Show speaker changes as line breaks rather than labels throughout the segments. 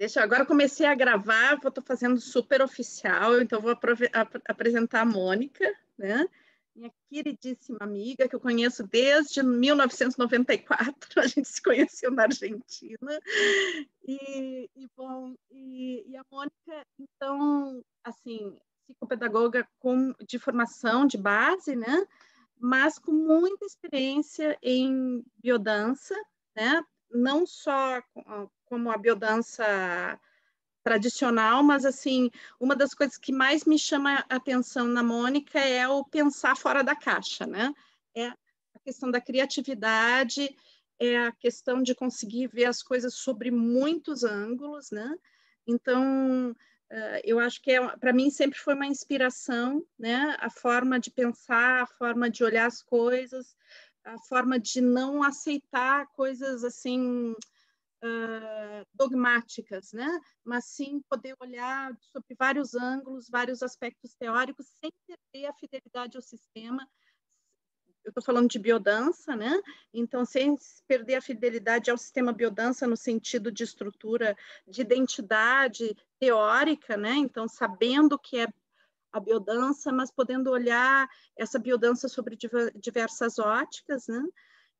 Deixa, agora comecei a gravar, vou estou fazendo super oficial, então vou ap apresentar a Mônica, né? minha queridíssima amiga, que eu conheço desde 1994, a gente se conheceu na Argentina. E, e bom, e, e, a Mônica, então, assim, psicopedagoga com, de formação de base, né? mas com muita experiência em biodança, né? não só com, como a biodança tradicional, mas assim, uma das coisas que mais me chama a atenção na Mônica é o pensar fora da caixa, né? É a questão da criatividade, é a questão de conseguir ver as coisas sobre muitos ângulos, né? Então, eh, eu acho que é, para mim sempre foi uma inspiração, né? A forma de pensar, a forma de olhar as coisas, a forma de não aceitar coisas assim uh, dogmáticas, né? mas sim poder olhar sobre vários ângulos, vários aspectos teóricos, sem perder a fidelidade ao sistema. Eu estou falando de biodança, né? então, sem perder a fidelidade ao sistema biodança no sentido de estrutura, de identidade teórica, né? então, sabendo que é a biodança, mas podendo olhar essa biodança sobre diversas óticas, né?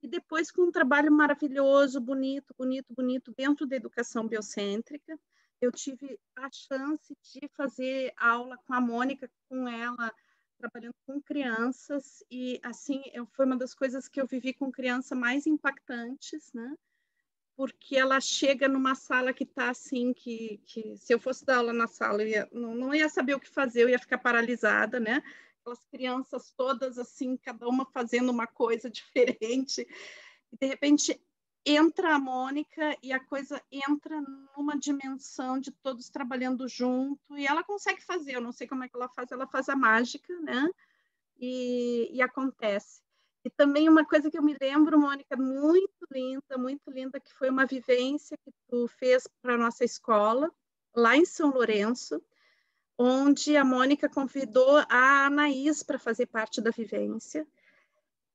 e depois com um trabalho maravilhoso, bonito, bonito, bonito, dentro da educação biocêntrica. Eu tive a chance de fazer aula com a Mônica, com ela, trabalhando com crianças, e assim, eu, foi uma das coisas que eu vivi com criança mais impactantes, né? Porque ela chega numa sala que está assim, que, que se eu fosse dar aula na sala, eu ia, não, não ia saber o que fazer, eu ia ficar paralisada, né? aquelas crianças todas assim, cada uma fazendo uma coisa diferente. E de repente entra a Mônica e a coisa entra numa dimensão de todos trabalhando junto e ela consegue fazer, eu não sei como é que ela faz, ela faz a mágica, né? E, e acontece. E também uma coisa que eu me lembro, Mônica, muito linda, muito linda, que foi uma vivência que tu fez para nossa escola lá em São Lourenço, onde a Mônica convidou a Anaís para fazer parte da vivência.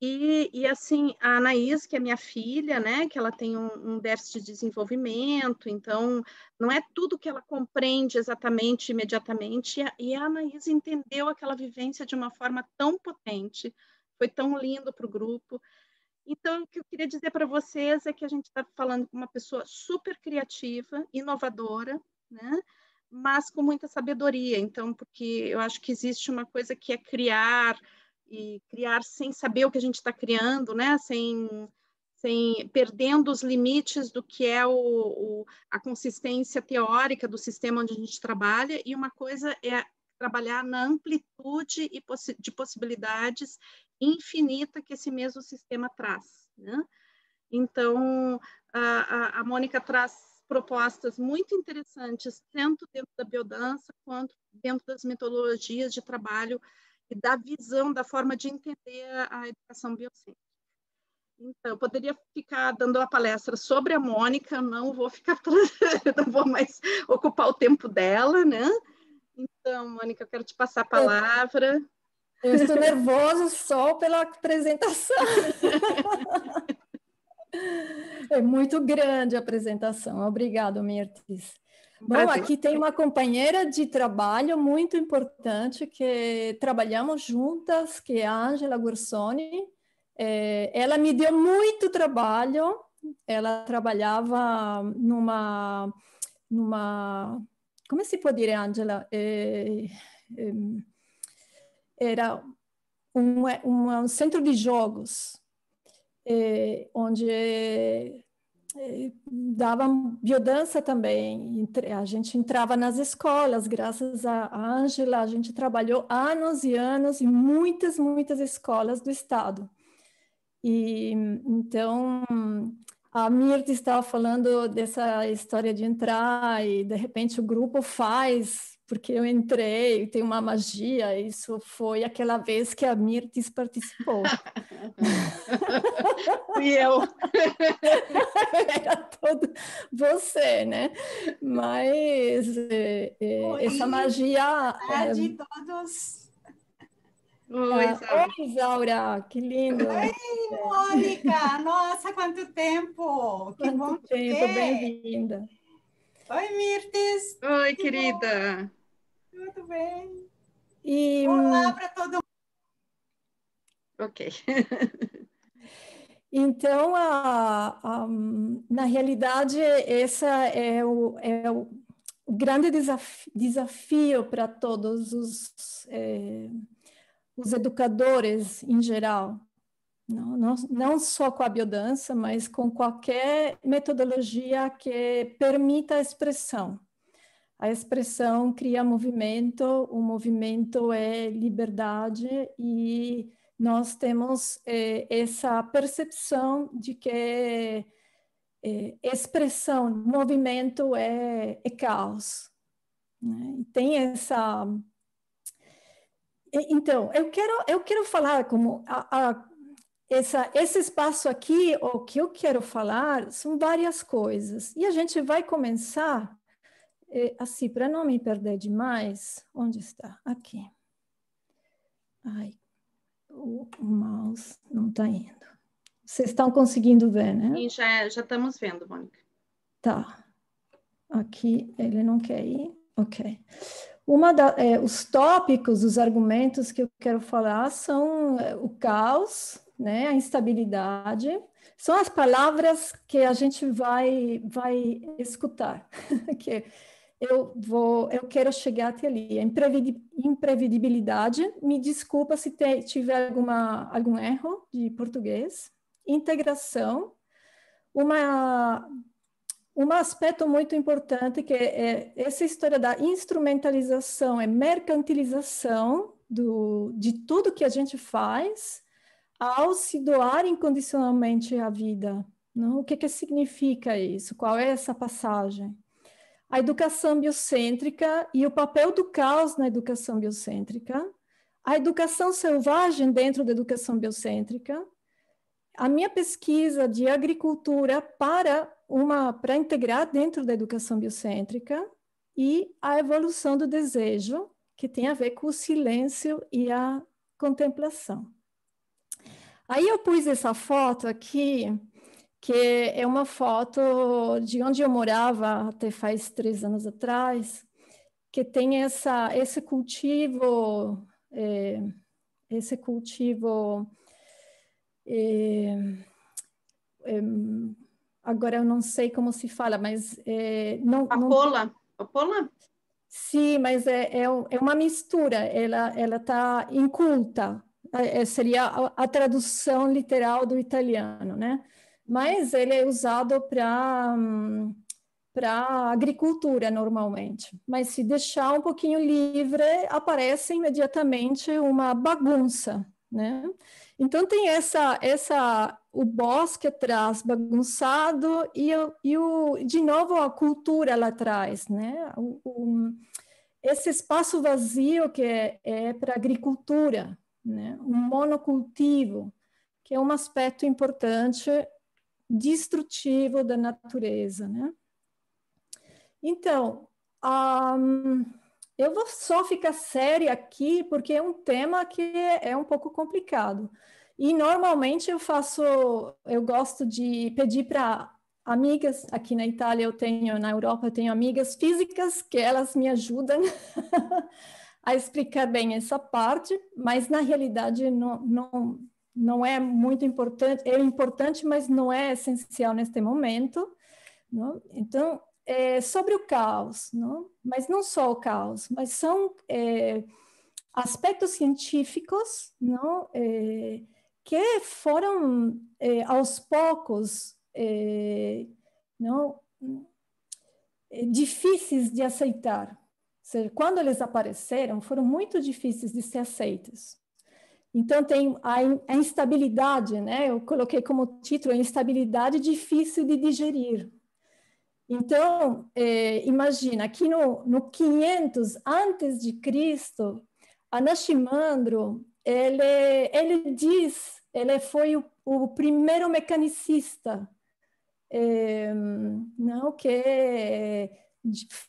E, e, assim, a Anaís, que é minha filha, né, que ela tem um, um déficit de desenvolvimento, então não é tudo que ela compreende exatamente, imediatamente, e a, Anaís entendeu aquela vivência de uma forma tão potente, foi tão lindo para o grupo. Então, o que eu queria dizer para vocês é que a gente está falando com uma pessoa super criativa, inovadora, né, mas com muita sabedoria. Então, porque eu acho que existe uma coisa que é criar e criar sem saber o que a gente está criando, né? Sem, sem perdendo os limites do que é o, o, a consistência teórica do sistema onde a gente trabalha e uma coisa é trabalhar na amplitude e possi de possibilidades infinita que esse mesmo sistema traz. Né? Então, a, a, a Mônica traz propostas muito interessantes, tanto dentro da biodança quanto dentro das metodologias de trabalho e da visão, da forma de entender a educação biocêntrica. Então, eu poderia ficar dando uma palestra sobre a Mônica, não vou ficar, não vou mais ocupar o tempo dela, né? Então, Mônica, eu quero te passar a é. palavra. Eu, eu estou nervosa só pela apresentação.
É muito grande a apresentação. Obrigado, Mirtis. Bom, aqui tem uma companheira de trabalho muito importante que trabalhamos juntas, que é a Angela Gursoni. É, ela me deu muito trabalho. Ela trabalhava numa, numa, como se pode dizer, Angela? É, é, era um, é, um, é um centro de jogos é, onde é, dava biodança também. A gente entrava nas escolas, graças a Ângela, a gente trabalhou anos e anos em muitas, muitas escolas do estado. E então a Mirta estava falando dessa história de entrar e de repente o grupo faz porque eu entrei e tem uma magia. Isso foi aquela vez que a Mirtis participou. e eu. Era todo você, né? Mas é, é, essa magia. É, é de
todos.
Oi, Isaura. Ah, que lindo. Oi,
Mônica, nossa, quanto tempo! Que quanto bom tempo, bem-vinda. Oi, Mirtes. Oi, querida. Tudo, Tudo bem?
E... Olá para todo mundo. Ok.
então, a, a, na realidade, esse é o, é o grande desafio, desafio para todos os, é, os educadores em geral, não, não, não só com a biodança, mas com qualquer metodologia que permita a expressão. A expressão cria movimento, o movimento é liberdade e nós temos eh, essa percepção de que eh, expressão, movimento é, é caos. Né? E tem essa. Então, eu quero, eu quero falar como a, a essa, esse espaço aqui, o que eu quero falar, são várias coisas. E a gente vai começar, eh, assim, para não me perder demais, onde está? Aqui. Ai, o, o mouse não está indo. Vocês estão conseguindo ver, né?
Sim, já, é, já estamos vendo, Mônica.
Tá. Aqui ele não quer ir. Ok. Uma da, eh, os tópicos, os argumentos que eu quero falar são eh, o caos, né, a instabilidade, são as palavras que a gente vai, vai escutar. que eu vou, eu quero chegar até ali. Imprevisibilidade, me desculpa se te, tiver alguma, algum erro de português. Integração, uma um aspecto muito importante que é essa história da instrumentalização, é mercantilização do, de tudo que a gente faz ao se doar incondicionalmente à vida. Não? O que, que significa isso? Qual é essa passagem? A educação biocêntrica e o papel do caos na educação biocêntrica, a educação selvagem dentro da educação biocêntrica, a minha pesquisa de agricultura para uma para integrar dentro da educação biocêntrica e a evolução do desejo, que tem a ver com o silêncio e a contemplação. Aí eu pus essa foto aqui, que é uma foto de onde eu morava até faz três anos atrás, que tem essa, esse cultivo, é, esse cultivo. É, é, agora eu não sei como se fala, mas é, não. Papola. Não... Sim, mas é, é, é, uma mistura, ela está inculta. É, seria a, tradução literal do italiano, né? Mas ele é usado para para agricultura normalmente. Mas se deixar um pouquinho livre, aparece imediatamente uma bagunça, né? Então tem essa essa o bosque atrás bagunçado e, e o de novo a cultura lá atrás, né? O, o, esse espaço vazio que é, é para agricultura, né? monocultivo, que é um aspecto importante destrutivo da natureza. Né? Então, um, eu vou só ficar séria aqui, porque é um tema que é um pouco complicado. E normalmente eu faço, eu gosto de pedir para amigas, aqui na Itália eu tenho, na Europa eu tenho amigas físicas que elas me ajudam a explicar bem essa parte, mas na realidade não, não, não é muito importante, é importante, mas não é essencial neste momento. Não? Então, é sobre o caos, não? mas não só o caos, mas são é, aspectos científicos não? É, que foram é, aos poucos é, não? É, difíceis de aceitar seja, quando eles apareceram, foram muito difíceis de ser aceitos. Então, tem a, in, a instabilidade, né? Eu coloquei como título a instabilidade difícil de digerir. Então, eh, imagina, aqui no, no 500 antes de Cristo, Anaximandro, ele, ele diz, ele foi o, o primeiro mecanicista, eh, não que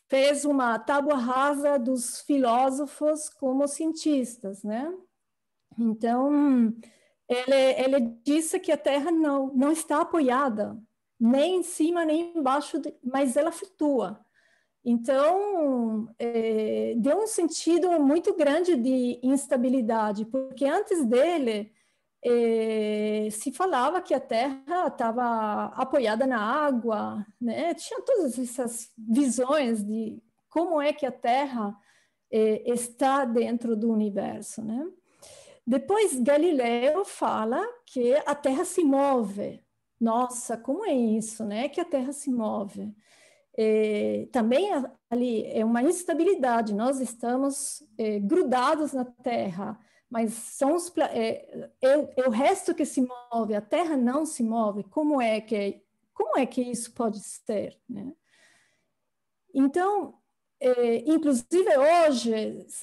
fez uma tábua rasa dos filósofos como cientistas, né? Então, ele, ele disse que a Terra não, não está apoiada, nem em cima, nem embaixo, de, mas ela flutua. Então, é, deu um sentido muito grande de instabilidade, porque antes dele, e eh, se falava que a terra estava apoiada na água, né? Tinha todas essas visões de como é que a terra eh, está dentro do universo, né? Depois Galileu fala que a terra se move. Nossa, como é isso, né? Que a terra se move. E, eh, também ali é uma instabilidade, nós estamos eh, grudados na terra mas são os é, é, é, o resto que se move, a Terra não se move. Como é que como é que isso pode ser? Né? Então, é, inclusive hoje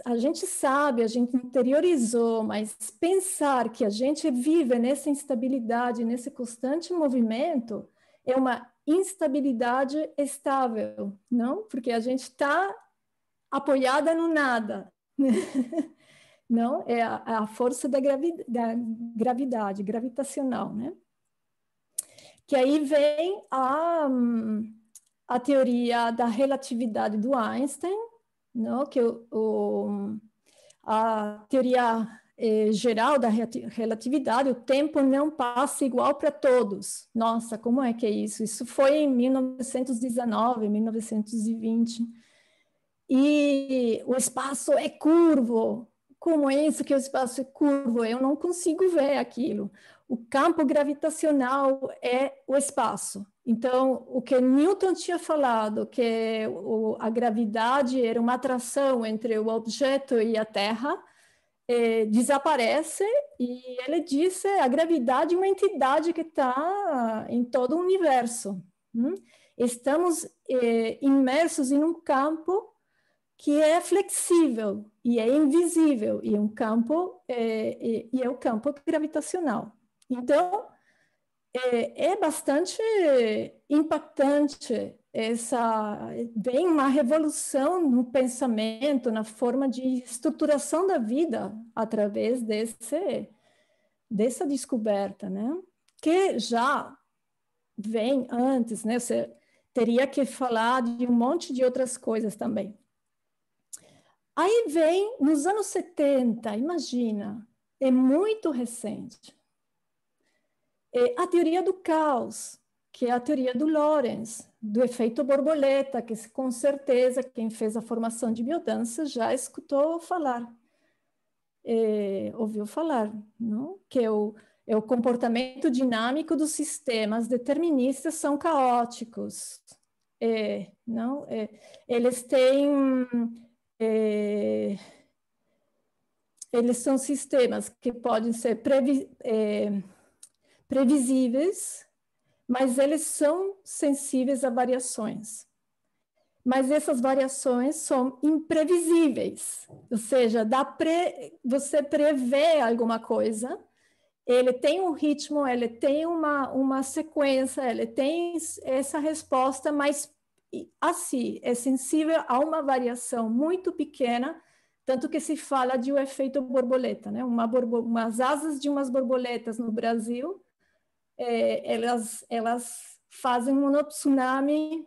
a gente sabe, a gente interiorizou, mas pensar que a gente vive nessa instabilidade, nesse constante movimento, é uma instabilidade estável, não? Porque a gente está apoiada no nada. Né? não é a, a força da, gravi, da gravidade, gravitacional, né? Que aí vem a, a teoria da relatividade do Einstein, não? Né? que o, o a teoria eh, geral da relatividade, o tempo não passa igual para todos. Nossa, como é que é isso? Isso foi em 1919, 1920. E o espaço é curvo, como é isso que o espaço é curvo? Eu não consigo ver aquilo. O campo gravitacional é o espaço. Então, o que Newton tinha falado, que a gravidade era uma atração entre o objeto e a Terra, é, desaparece e ele disse é, a gravidade é uma entidade que está em todo o universo. Hum? Estamos é, imersos em um campo que é flexível e é invisível e é um campo é, e, e é o campo gravitacional. Então é, é bastante impactante essa bem uma revolução no pensamento, na forma de estruturação da vida através desse dessa descoberta, né? Que já vem antes, né? Você teria que falar de um monte de outras coisas também. Aí vem, nos anos 70, imagina, é muito recente, é a teoria do caos, que é a teoria do Lorentz, do efeito borboleta, que com certeza quem fez a formação de biodança já escutou falar, é, ouviu falar, não? que é o, é o comportamento dinâmico dos sistemas deterministas são caóticos. É, não? É, eles têm é, eles são sistemas que podem ser previ, é, previsíveis, mas eles são sensíveis a variações. Mas essas variações são imprevisíveis, ou seja, pre, você prevê alguma coisa, ele tem um ritmo, ele tem uma, uma sequência, ele tem essa resposta, mas assim, é sensível a uma variação muito pequena, tanto que se fala de um efeito borboleta, né? Uma borbo umas asas de umas borboletas no Brasil, é, elas, elas fazem um tsunami,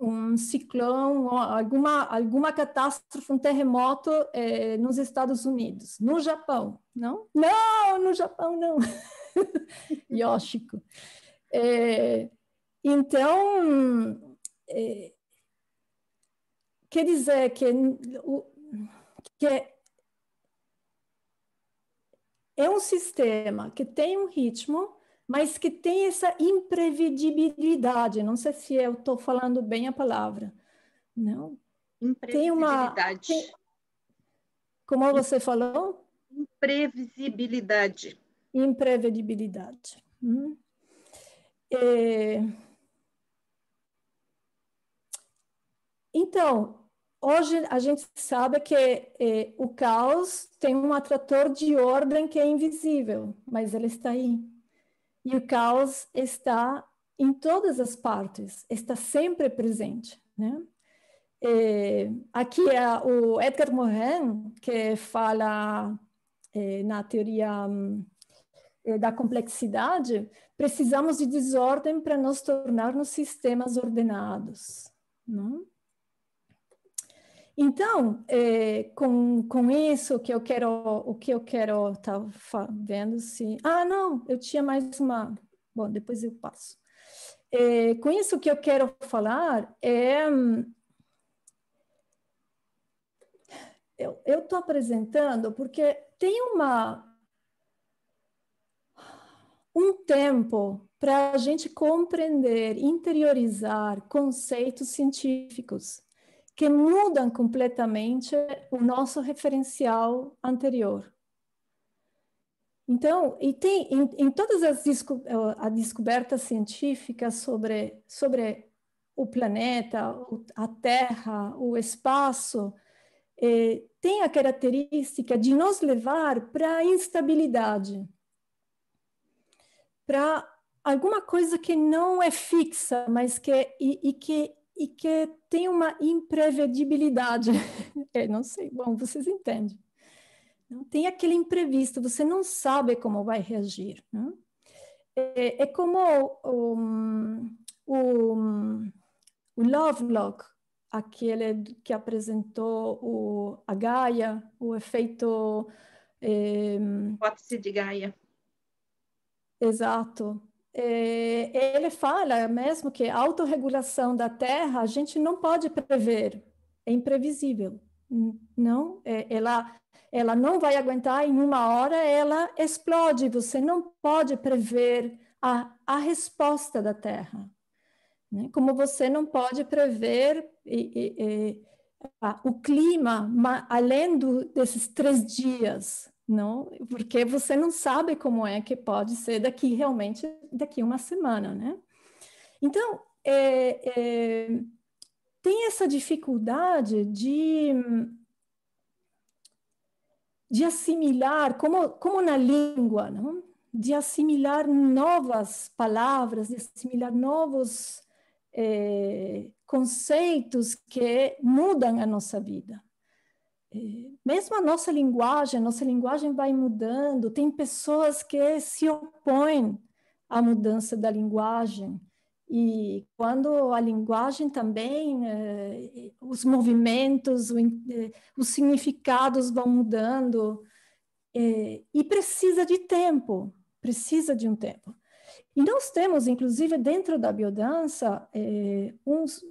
um ciclão, alguma, alguma catástrofe, um terremoto é, nos Estados Unidos, no Japão, não? Não, no Japão não. Yoshiko. É, então, é, quer dizer que, que é, é um sistema que tem um ritmo, mas que tem essa imprevisibilidade. Não sei se eu estou falando bem a palavra. Não. Imprevisibilidade. Tem uma, como você falou? Imprevisibilidade. Imprevisibilidade. Hum. É, Então, hoje a gente sabe que eh, o caos tem um atrator de ordem que é invisível, mas ele está aí. E o caos está em todas as partes, está sempre presente, né? É, aqui é o Edgar Morin que fala é, na teoria hum, da complexidade, precisamos de desordem para nos tornarmos sistemas ordenados, não? Então, é, com, com isso que eu quero, o que eu quero estar tá vendo se. Ah, não, eu tinha mais uma. Bom, depois eu passo. É, com isso que eu quero falar é eu estou apresentando porque tem uma um tempo para a gente compreender, interiorizar conceitos científicos que mudam completamente o nosso referencial anterior. Então, e tem em, em todas as desco, eh, a descoberta científica sobre sobre o planeta, a Terra, o espaço, eh, tem a característica de nos levar para a instabilidade, para alguma coisa que não é fixa, mas que e, e que e que tem uma imprevedibilidade. É, não sei, bom, vocês entendem. Não tem aquele imprevisto, você não sabe como vai reagir. Né? É, é, como o, o, o Lovelock, aquele que apresentou o, a Gaia, o efeito...
É, eh, Hipótese de Gaia.
Exato. É, ele fala mesmo que a autorregulação da Terra a gente não pode prever, é imprevisível. Não, é, ela, ela não vai aguentar, em uma hora ela explode. Você não pode prever a, a resposta da Terra. Né? Como você não pode prever e, e, e, a, o clima ma, além do, desses três dias não, porque você não sabe como é que pode ser daqui realmente daqui uma semana, né? Então é, é, tem essa dificuldade de de assimilar, como como na língua, não? De assimilar novas palavras, de assimilar novos é, conceitos que mudam a nossa vida. É, mesmo a nossa linguagem, a nossa linguagem vai mudando, tem pessoas que se opõem à mudança da linguagem. E quando a linguagem também, eh, os movimentos, o, eh, os significados vão mudando, eh, e precisa de tempo precisa de um tempo. E nós temos, inclusive, dentro da biodança, uns,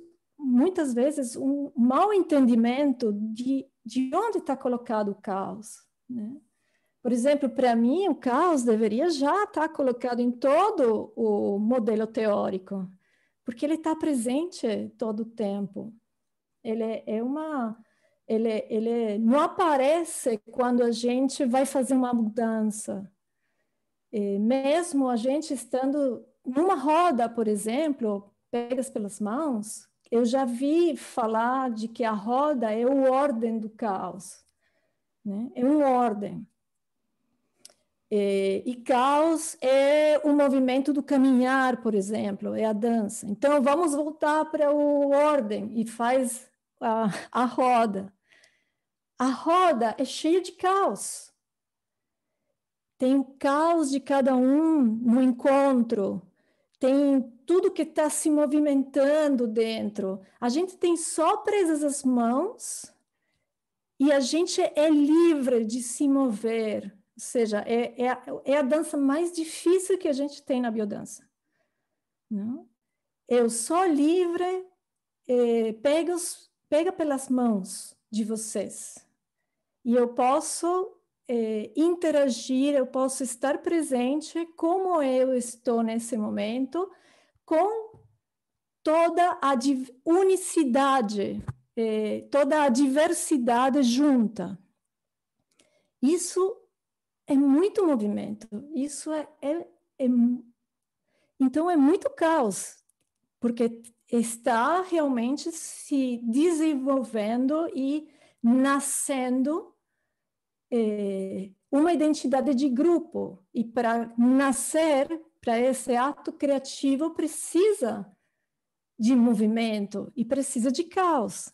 muitas vezes, um mau entendimento de, de onde está colocado o caos. Né? Por exemplo, para mim, o caos deveria já estar tá colocado em todo o modelo teórico, porque ele está presente todo o tempo. Ele é, é uma. Ele, é, ele é, não aparece quando a gente vai fazer uma mudança. E mesmo a gente estando numa roda, por exemplo, pegas pelas mãos, eu já vi falar de que a roda é o ordem do caos, né? é um ordem. E, é, e caos é o movimento do caminhar, por exemplo, é a dança. Então, vamos voltar para o ordem e faz a, a roda. A roda é cheia de caos. Tem o caos de cada um no encontro, tem tudo que está se movimentando dentro. A gente tem só presas as mãos e a gente é livre de se mover. Ou seja, é, é, a, é a dança mais difícil que a gente tem na biodança. Não? Eu sou livre, é, pega, os, pega pelas mãos de vocês. E eu posso é, interagir, eu posso estar presente como eu estou nesse momento, com toda a unicidade, é, toda a diversidade junta. Isso é muito movimento, isso é, é, é então é muito caos, porque está realmente se desenvolvendo e nascendo é, uma identidade de grupo. E para nascer, para esse ato criativo, precisa de movimento e precisa de caos.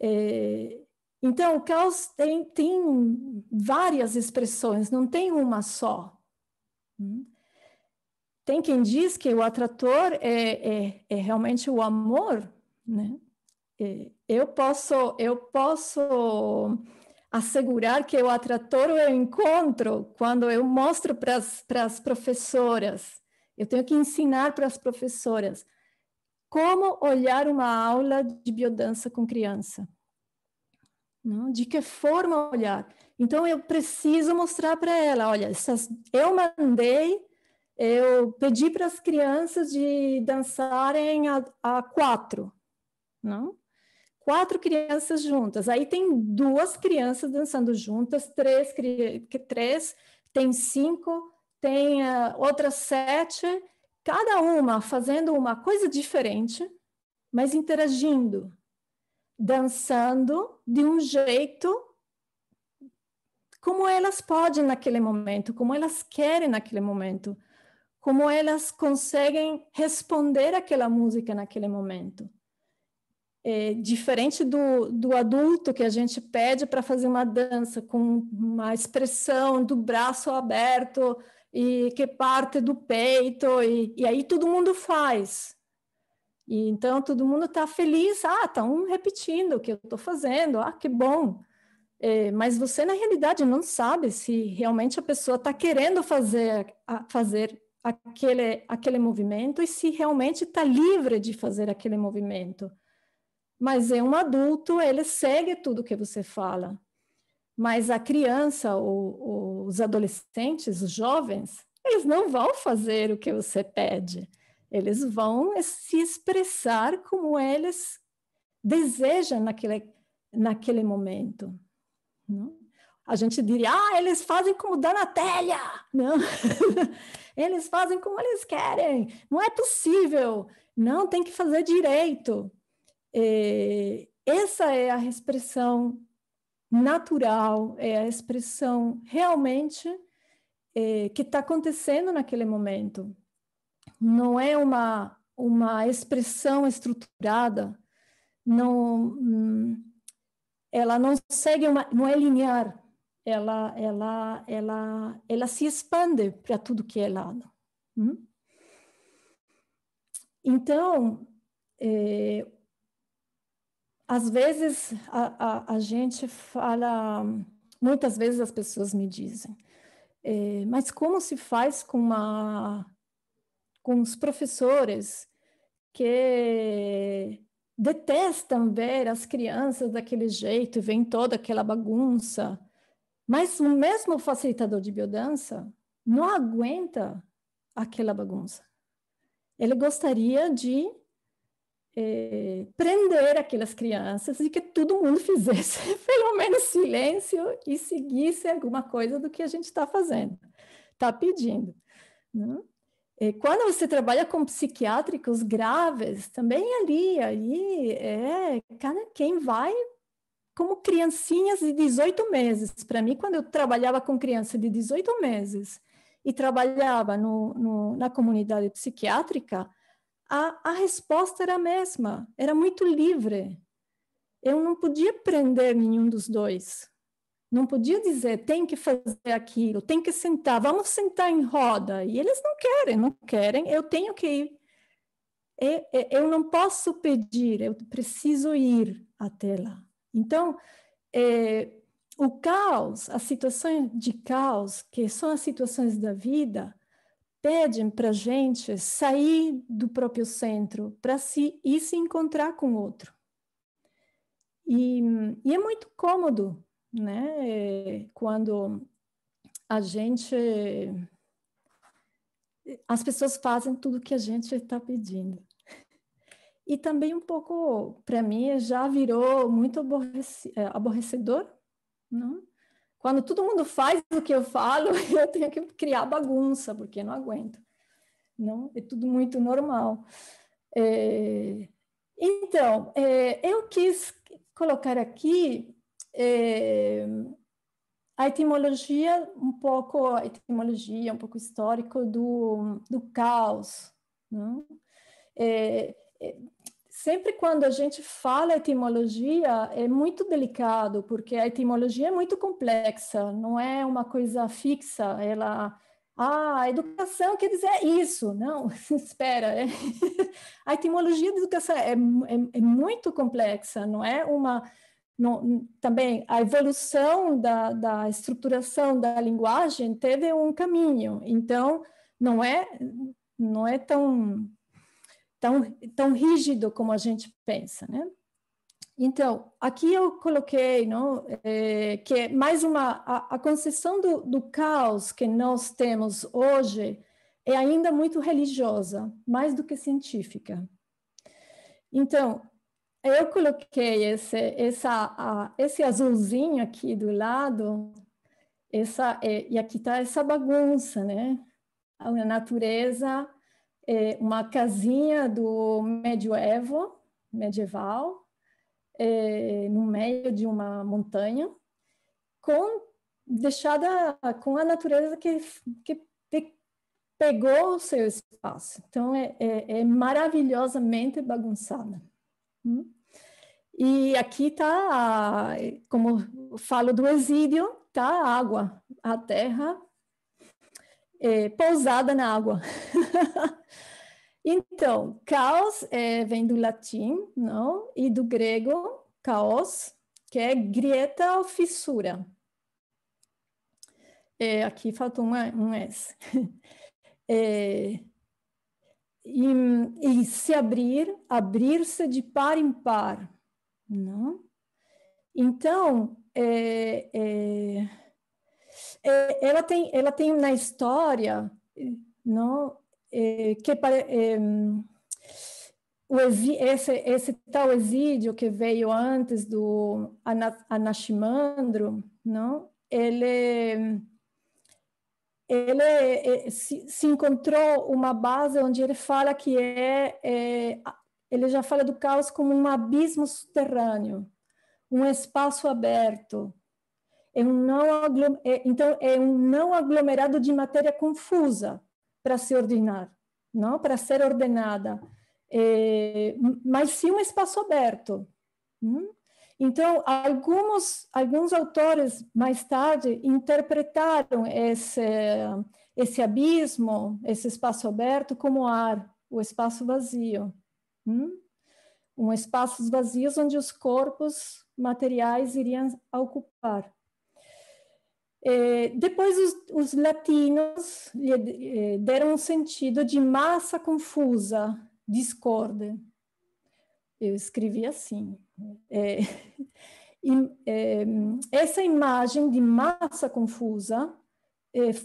É, então, o caos tem, tem várias expressões, não tem uma só. Hum? Tem quem diz que o atrator é, é, é realmente o amor, né? Eh, eu posso, eu posso assegurar que o atrator eu encontro quando eu mostro para as professoras. Eu tenho que ensinar para as professoras como olhar uma aula de biodança com criança. Não? Né? De que forma olhar? Então, eu preciso mostrar para ela: olha, essas, eu mandei, eu pedi para as crianças de dançarem a, a quatro. Não? quatro crianças juntas. Aí tem duas crianças dançando juntas, três, três tem cinco, tem uh, outras sete, cada uma fazendo uma coisa diferente, mas interagindo, dançando de um jeito como elas podem naquele momento, como elas querem naquele momento, como elas conseguem responder àquela música naquele momento. É, diferente do, do adulto que a gente pede para fazer uma dança com uma expressão do braço aberto e que parte do peito, e, e aí todo mundo faz. E então todo mundo está feliz, ah, estão um repetindo o que eu estou fazendo, ah, que bom. É, mas você, na realidade, não sabe se realmente a pessoa está querendo fazer, fazer aquele, aquele movimento e se realmente está livre de fazer aquele movimento. Mas é um adulto, ele segue tudo que você fala. Mas a criança, os adolescentes, os jovens, eles não vão fazer o que você pede. Eles vão se expressar como eles desejam naquele, naquele momento. Não? A gente diria, ah, eles fazem como Donatelia! Não, eles fazem como eles querem, não é possível, não, tem que fazer direito. É, essa é a expressão natural, é a expressão realmente é, que está acontecendo naquele momento. Não é uma, uma expressão estruturada, não, hum, ela não segue uma, não é linear, ela, ela, ela, ela se expande para tudo que é lado. Hum? Então, é, às vezes a, a, a, gente fala, muitas vezes as pessoas me dizem, é, mas como se faz com, uma, com os professores que detestam ver as crianças daquele jeito, vem toda aquela bagunça, mas o mesmo facilitador de biodança não aguenta aquela bagunça. Ele gostaria de é, prender aquelas crianças e que todo mundo fizesse pelo menos silêncio e seguisse alguma coisa do que a gente está fazendo, está pedindo. Né? É, quando você trabalha com psiquiátricos graves, também ali, aí é cada quem vai como criancinhas de 18 meses. Para mim, quando eu trabalhava com criança de 18 meses e trabalhava no, no, na comunidade psiquiátrica, a, a resposta era a mesma, era muito livre. Eu não podia prender nenhum dos dois. Não podia dizer, tem que fazer aquilo, tem que sentar, vamos sentar em roda. E eles não querem, não querem, eu tenho que ir. Eu não posso pedir, eu preciso ir até lá. Então, é, o caos, as situações de caos, que são as situações da vida, pedem para a gente sair do próprio centro para se ir se encontrar com outro. E, e é muito cômodo, né? Quando a gente as pessoas fazem tudo que a gente está pedindo. E também um pouco, para mim, já virou muito é, aborrecedor, não? Quando todo mundo faz o que eu falo, eu tenho que criar bagunça, porque não aguento. Não, é tudo muito normal. É, então, é, eu quis colocar aqui é, a etimologia, um pouco a etimologia, um pouco histórico do, do caos. Né? É, é sempre quando a gente fala etimologia é muito delicado, porque a etimologia é muito complexa, não é uma coisa fixa, ela ah, educação quer dizer isso. Não, espera. É, a etimologia da educação é, é, é, muito complexa, não é uma. Não, também a evolução da, da estruturação da linguagem teve um caminho, então não é não é tão tão, tão rígido como a gente pensa, né? Então, aqui eu coloquei não, é, que é mais uma, a, a concepção do, do, caos que nós temos hoje é ainda muito religiosa, mais do que científica. Então, eu coloquei esse, essa, a, esse azulzinho aqui do lado, essa, é, e aqui está essa bagunça, né? A natureza é uma casinha do medioevo, medieval, é, no meio de uma montanha, com deixada com a natureza que, que pe, pegou o seu espaço. Então é, é, é maravilhosamente bagunçada. Hum? E aqui está, como falo do exílio, está a água, a terra é, pousada na água. Então, caos é, vem do latim, não? E do grego, caos, que é grieta ou fissura. É, aqui falta um S. É, e, e, se abrir, abrir-se de par em par, não? Então, é, é, é ela, tem, ela tem na história, não? eh, que para, é, eh, esse, esse, tal exílio que veio antes do Anaximandro, não? Ele ele é, se, se, encontrou uma base onde ele fala que é, é, ele já fala do caos como um abismo subterrâneo, um espaço aberto, é um não então é um não aglomerado de matéria confusa para se ordenar, não? Para ser ordenada, é, mas sim um espaço aberto. Hum? Então, alguns, alguns autores, mais tarde, interpretaram esse, esse abismo, esse espaço aberto, como ar, o espaço vazio. Hum? Um espaço vazio onde os corpos materiais iriam ocupar. É, depois, os, os latinos lhe, é, é, deram um sentido de massa confusa, discorde. Eu escrevi assim. É, e, é, essa imagem de massa confusa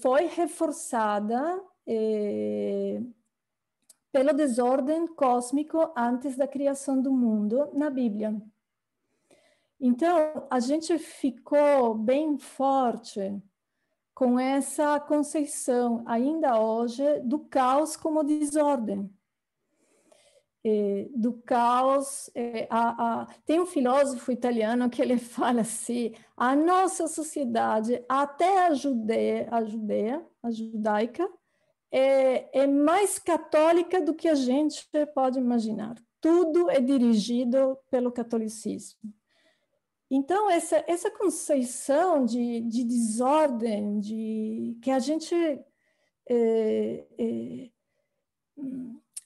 foi reforçada pelo desordem cósmico antes da criação do mundo na Bíblia. Então, a gente ficou bem forte com essa conceição, ainda hoje, do caos como desordem. do caos. a, a... Tem um filósofo italiano que ele fala assim: a nossa sociedade, até a Judeia, a, Judeia, a judaica, é, é mais católica do que a gente pode imaginar. Tudo é dirigido pelo catolicismo. Então, essa, essa conceição de, de desordem, de que a gente é, é,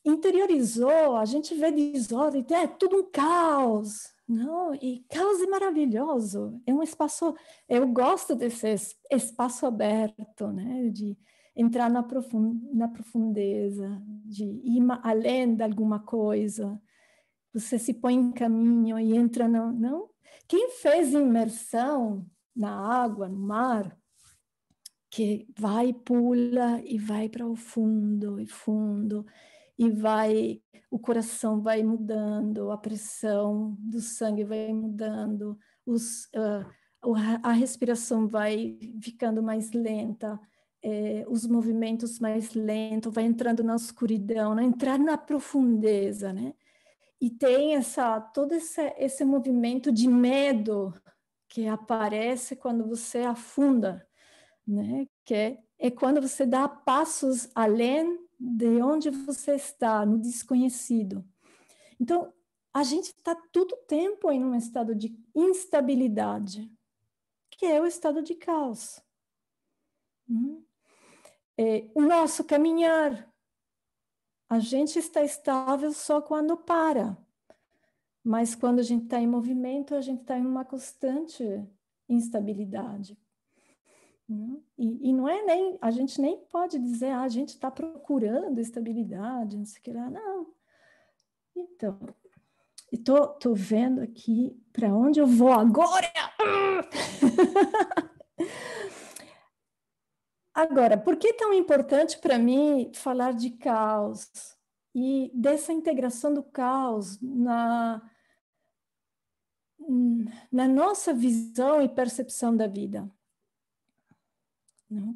interiorizou, a gente vê desordem, então é tudo um caos, não? E caos é maravilhoso, é um espaço, eu gosto desse espaço aberto, né? De entrar na, profund, na profundeza, de ir além de alguma coisa, você se põe em caminho e entra, não? Quem fez imersão na água, no mar, que vai, pula e vai para o fundo e fundo, e vai, o coração vai mudando, a pressão do sangue vai mudando, os, uh, a respiração vai ficando mais lenta. É, os movimentos mais lentos, vai entrando na escuridão, né? entrar na profundeza, né? e tem essa todo esse, esse movimento de medo que aparece quando você afunda, né? Que é, é quando você dá passos além de onde você está, no desconhecido. Então, a gente está todo tempo em um estado de instabilidade, que é o estado de caos. Hum? É, o nosso caminhar a gente está estável só quando para, mas quando a gente está em movimento, a gente está em uma constante instabilidade. E, e, não é nem, a gente nem pode dizer, ah, a gente está procurando estabilidade, não sei o que lá, não. Então, estou tô, tô vendo aqui para onde eu vou agora. Agora, por que é tão importante para mim falar de caos e dessa integração do caos na, na nossa visão e percepção da vida?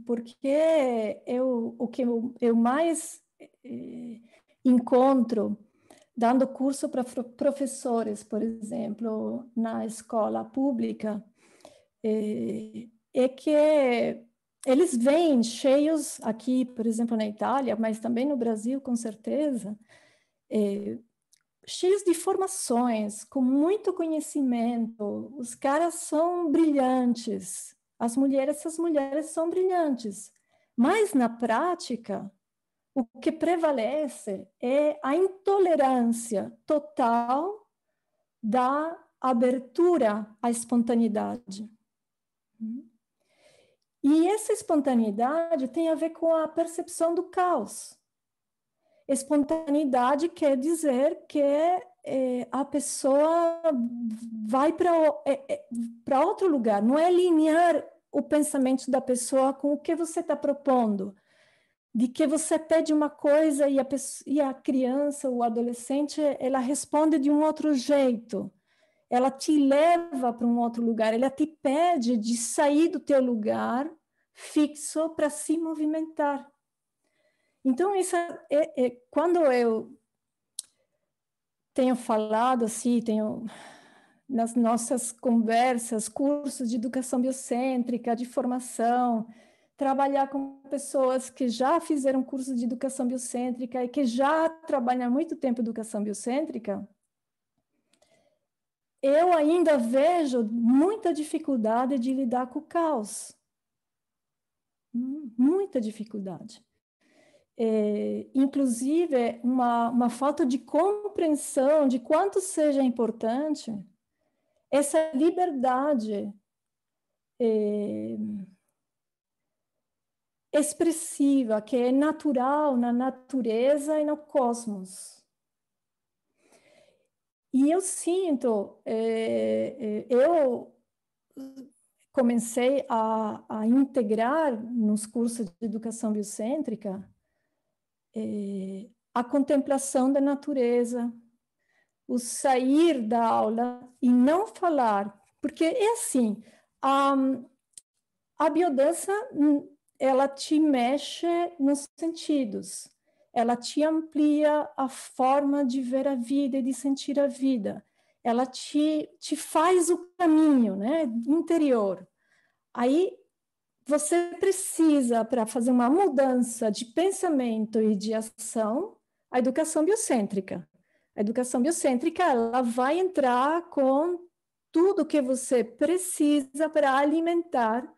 Porque eu, é o que eu, eu mais eh, encontro dando curso para professores, por exemplo, na escola pública, eh, é que eles vêm cheios aqui, por exemplo, na Itália, mas também no Brasil, com certeza, é, cheios de formações, com muito conhecimento. Os caras são brilhantes, as mulheres, essas mulheres são brilhantes. Mas na prática, o que prevalece é a intolerância total da abertura à espontaneidade. Hum? E essa espontaneidade tem a ver com a percepção do caos. Espontaneidade quer dizer que é, a pessoa vai para é, é, outro lugar, não é alinhar o pensamento da pessoa com o que você está propondo, de que você pede uma coisa e a, pessoa, e a criança, o adolescente, ela responde de um outro jeito ela te leva para um outro lugar, ela te pede de sair do teu lugar fixo para se movimentar. Então, isso é, é, quando eu tenho falado assim, tenho nas nossas conversas, cursos de educação biocêntrica, de formação, trabalhar com pessoas que já fizeram curso de educação biocêntrica e que já trabalham há muito tempo educação biocêntrica, eu ainda vejo muita dificuldade de lidar com o caos. Hum, muita dificuldade. É, inclusive, é uma, uma falta de compreensão de quanto seja importante essa liberdade é, expressiva, que é natural na natureza e no cosmos. E eu sinto, é, eu comecei a, a, integrar nos cursos de educação biocêntrica é, a contemplação da natureza, o sair da aula e não falar, porque é assim, a, a biodança, hum, ela te mexe nos sentidos, ela te amplia a forma de ver a vida e de sentir a vida. Ela te, te faz o caminho né, interior. Aí você precisa, para fazer uma mudança de pensamento e de ação, a educação biocêntrica. A educação biocêntrica ela vai entrar com tudo que você precisa para alimentar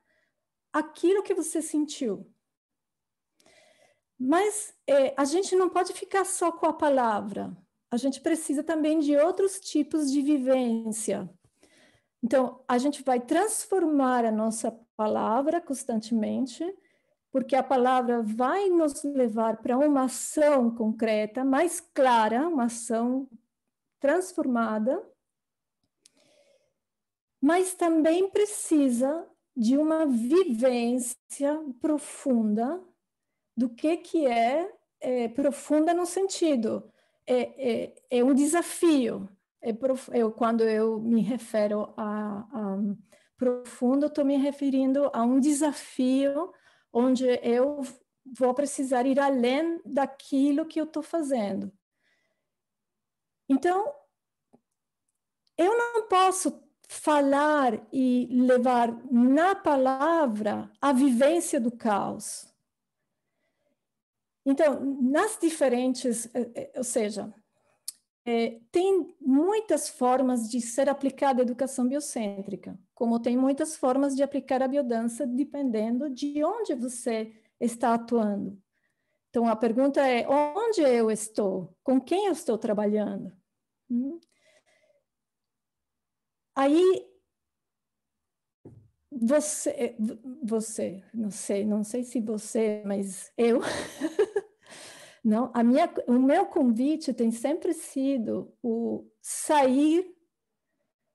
aquilo que você sentiu. Mas é, a gente não pode ficar só com a palavra, a gente precisa também de outros tipos de vivência. Então, a gente vai transformar a nossa palavra constantemente, porque a palavra vai nos levar para uma ação concreta, mais clara, uma ação transformada, mas também precisa de uma vivência profunda do que, que é, é profunda no sentido. É, é, é um desafio. É prof... eu, quando eu me refiro a, a profundo, estou me referindo a um desafio onde eu vou precisar ir além daquilo que eu estou fazendo. Então, eu não posso falar e levar na palavra a vivência do caos. Então, nas diferentes, eh, eh, ou seja, é, tem muitas formas de ser aplicada a educação biocêntrica, como tem muitas formas de aplicar a biodança dependendo de onde você está atuando. Então, a pergunta é: onde eu estou? Com quem eu estou trabalhando? Hum? Aí, você, você, não sei, não sei se você, mas eu. Não, a minha, o meu convite tem sempre sido o sair.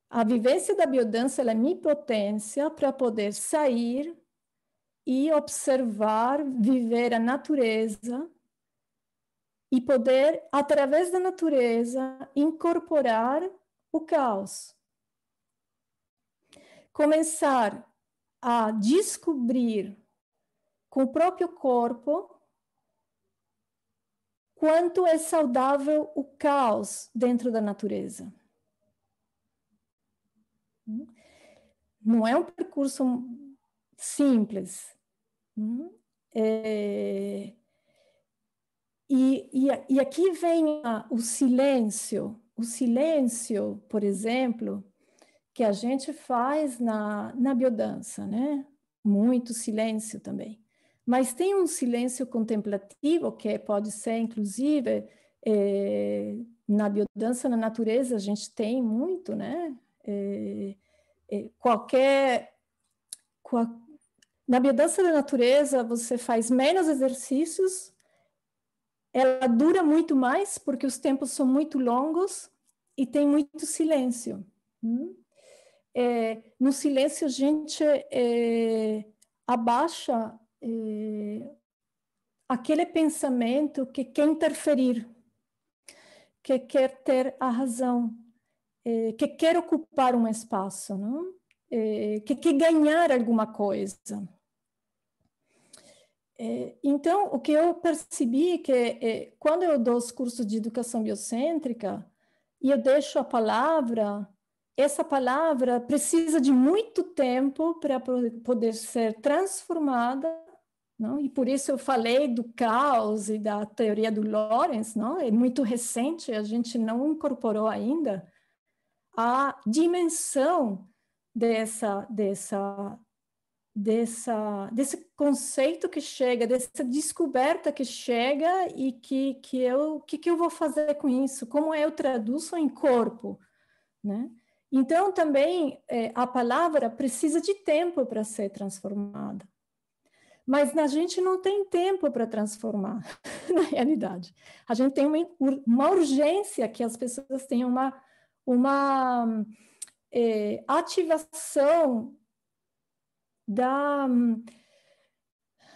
A vivência da biodança é minha potência para poder sair e observar, viver a natureza e poder, através da natureza, incorporar o caos. Começar a descobrir com o próprio corpo quanto é saudável o caos dentro da natureza. Não é um percurso simples. É... E, e, e, aqui vem a, o silêncio. O silêncio, por exemplo, que a gente faz na, na biodança, né? Muito silêncio também. Mas tem um silêncio contemplativo, que pode ser, inclusive, é, na biodança, na natureza, a gente tem muito, né? É, é, qualquer. Qual, na biodança da natureza, você faz menos exercícios, ela dura muito mais, porque os tempos são muito longos e tem muito silêncio. É, no silêncio, a gente abaixa eh, aquele pensamento que quer interferir, que quer ter a razão, eh, que quer ocupar um espaço, não? Eh, que quer ganhar alguma coisa. então, o que eu percebi é que quando eu dou os cursos de educação biocêntrica e eu deixo a palavra essa palavra precisa de muito tempo para poder ser transformada não? E por isso eu falei do caos e da teoria do Lorentz, não? é muito recente, a gente não incorporou ainda a dimensão dessa, dessa, dessa, desse conceito que chega, dessa descoberta que chega e que, que eu que, que eu vou fazer com isso, como eu traduzo em corpo, né? Então também eh, a palavra precisa de tempo para ser transformada. Mas a gente não tem tempo para transformar, na realidade. A gente tem uma, uma urgência que as pessoas tenham uma, uma é, ativação da,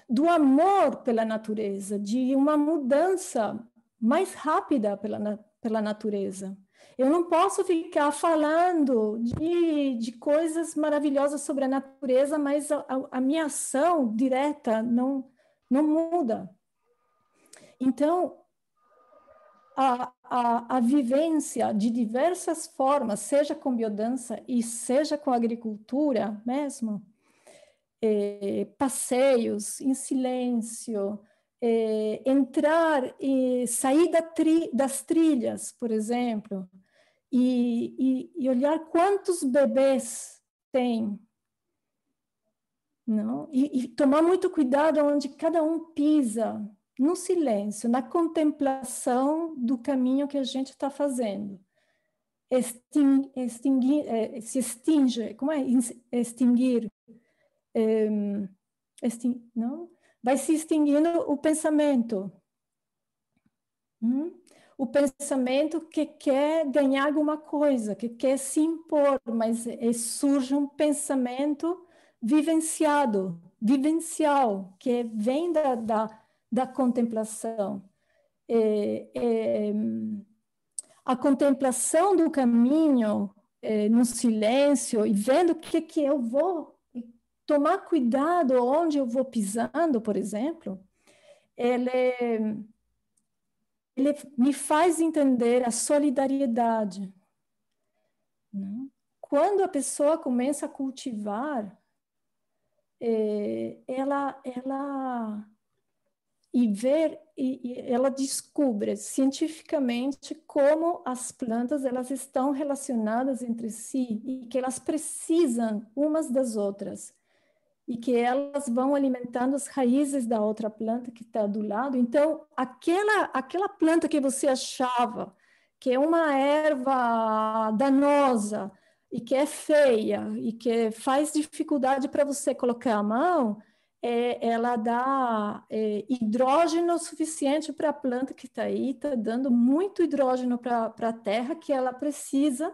do amor pela natureza, de uma mudança mais rápida pela, pela natureza. Eu não posso ficar falando de, de coisas maravilhosas sobre a natureza, mas a, a minha ação direta não, não muda. Então, a, a, a, vivência de diversas formas, seja com biodança e seja com agricultura mesmo, é, passeios em silêncio, é, entrar e sair da tri, das trilhas, por exemplo, e, e, e olhar quantos bebês tem. Não? E, e tomar muito cuidado onde cada um pisa, no silêncio, na contemplação do caminho que a gente está fazendo. Extin, extinguir, é, se extinge, como é? Extinguir. Ehm, não? Vai se extinguindo o pensamento. Hum? o pensamento que quer ganhar alguma coisa, que quer se impor, mas é, é, surge um pensamento vivenciado, vivencial, que é, vem da, da, da contemplação. É, é, a contemplação do caminho é, no silêncio e vendo o que, que eu vou, tomar cuidado onde eu vou pisando, por exemplo, ele ele me faz entender a solidariedade. Né? Quando a pessoa começa a cultivar, é, ela, ela e ver e, e, ela descobre cientificamente como as plantas elas estão relacionadas entre si e que elas precisam umas das outras e que elas vão alimentando as raízes da outra planta que está do lado. Então, aquela, aquela planta que você achava que é uma erva danosa e que é feia e que faz dificuldade para você colocar a mão, é, ela dá é, hidrógeno suficiente para a planta que está aí, está dando muito hidrógeno para a terra que ela precisa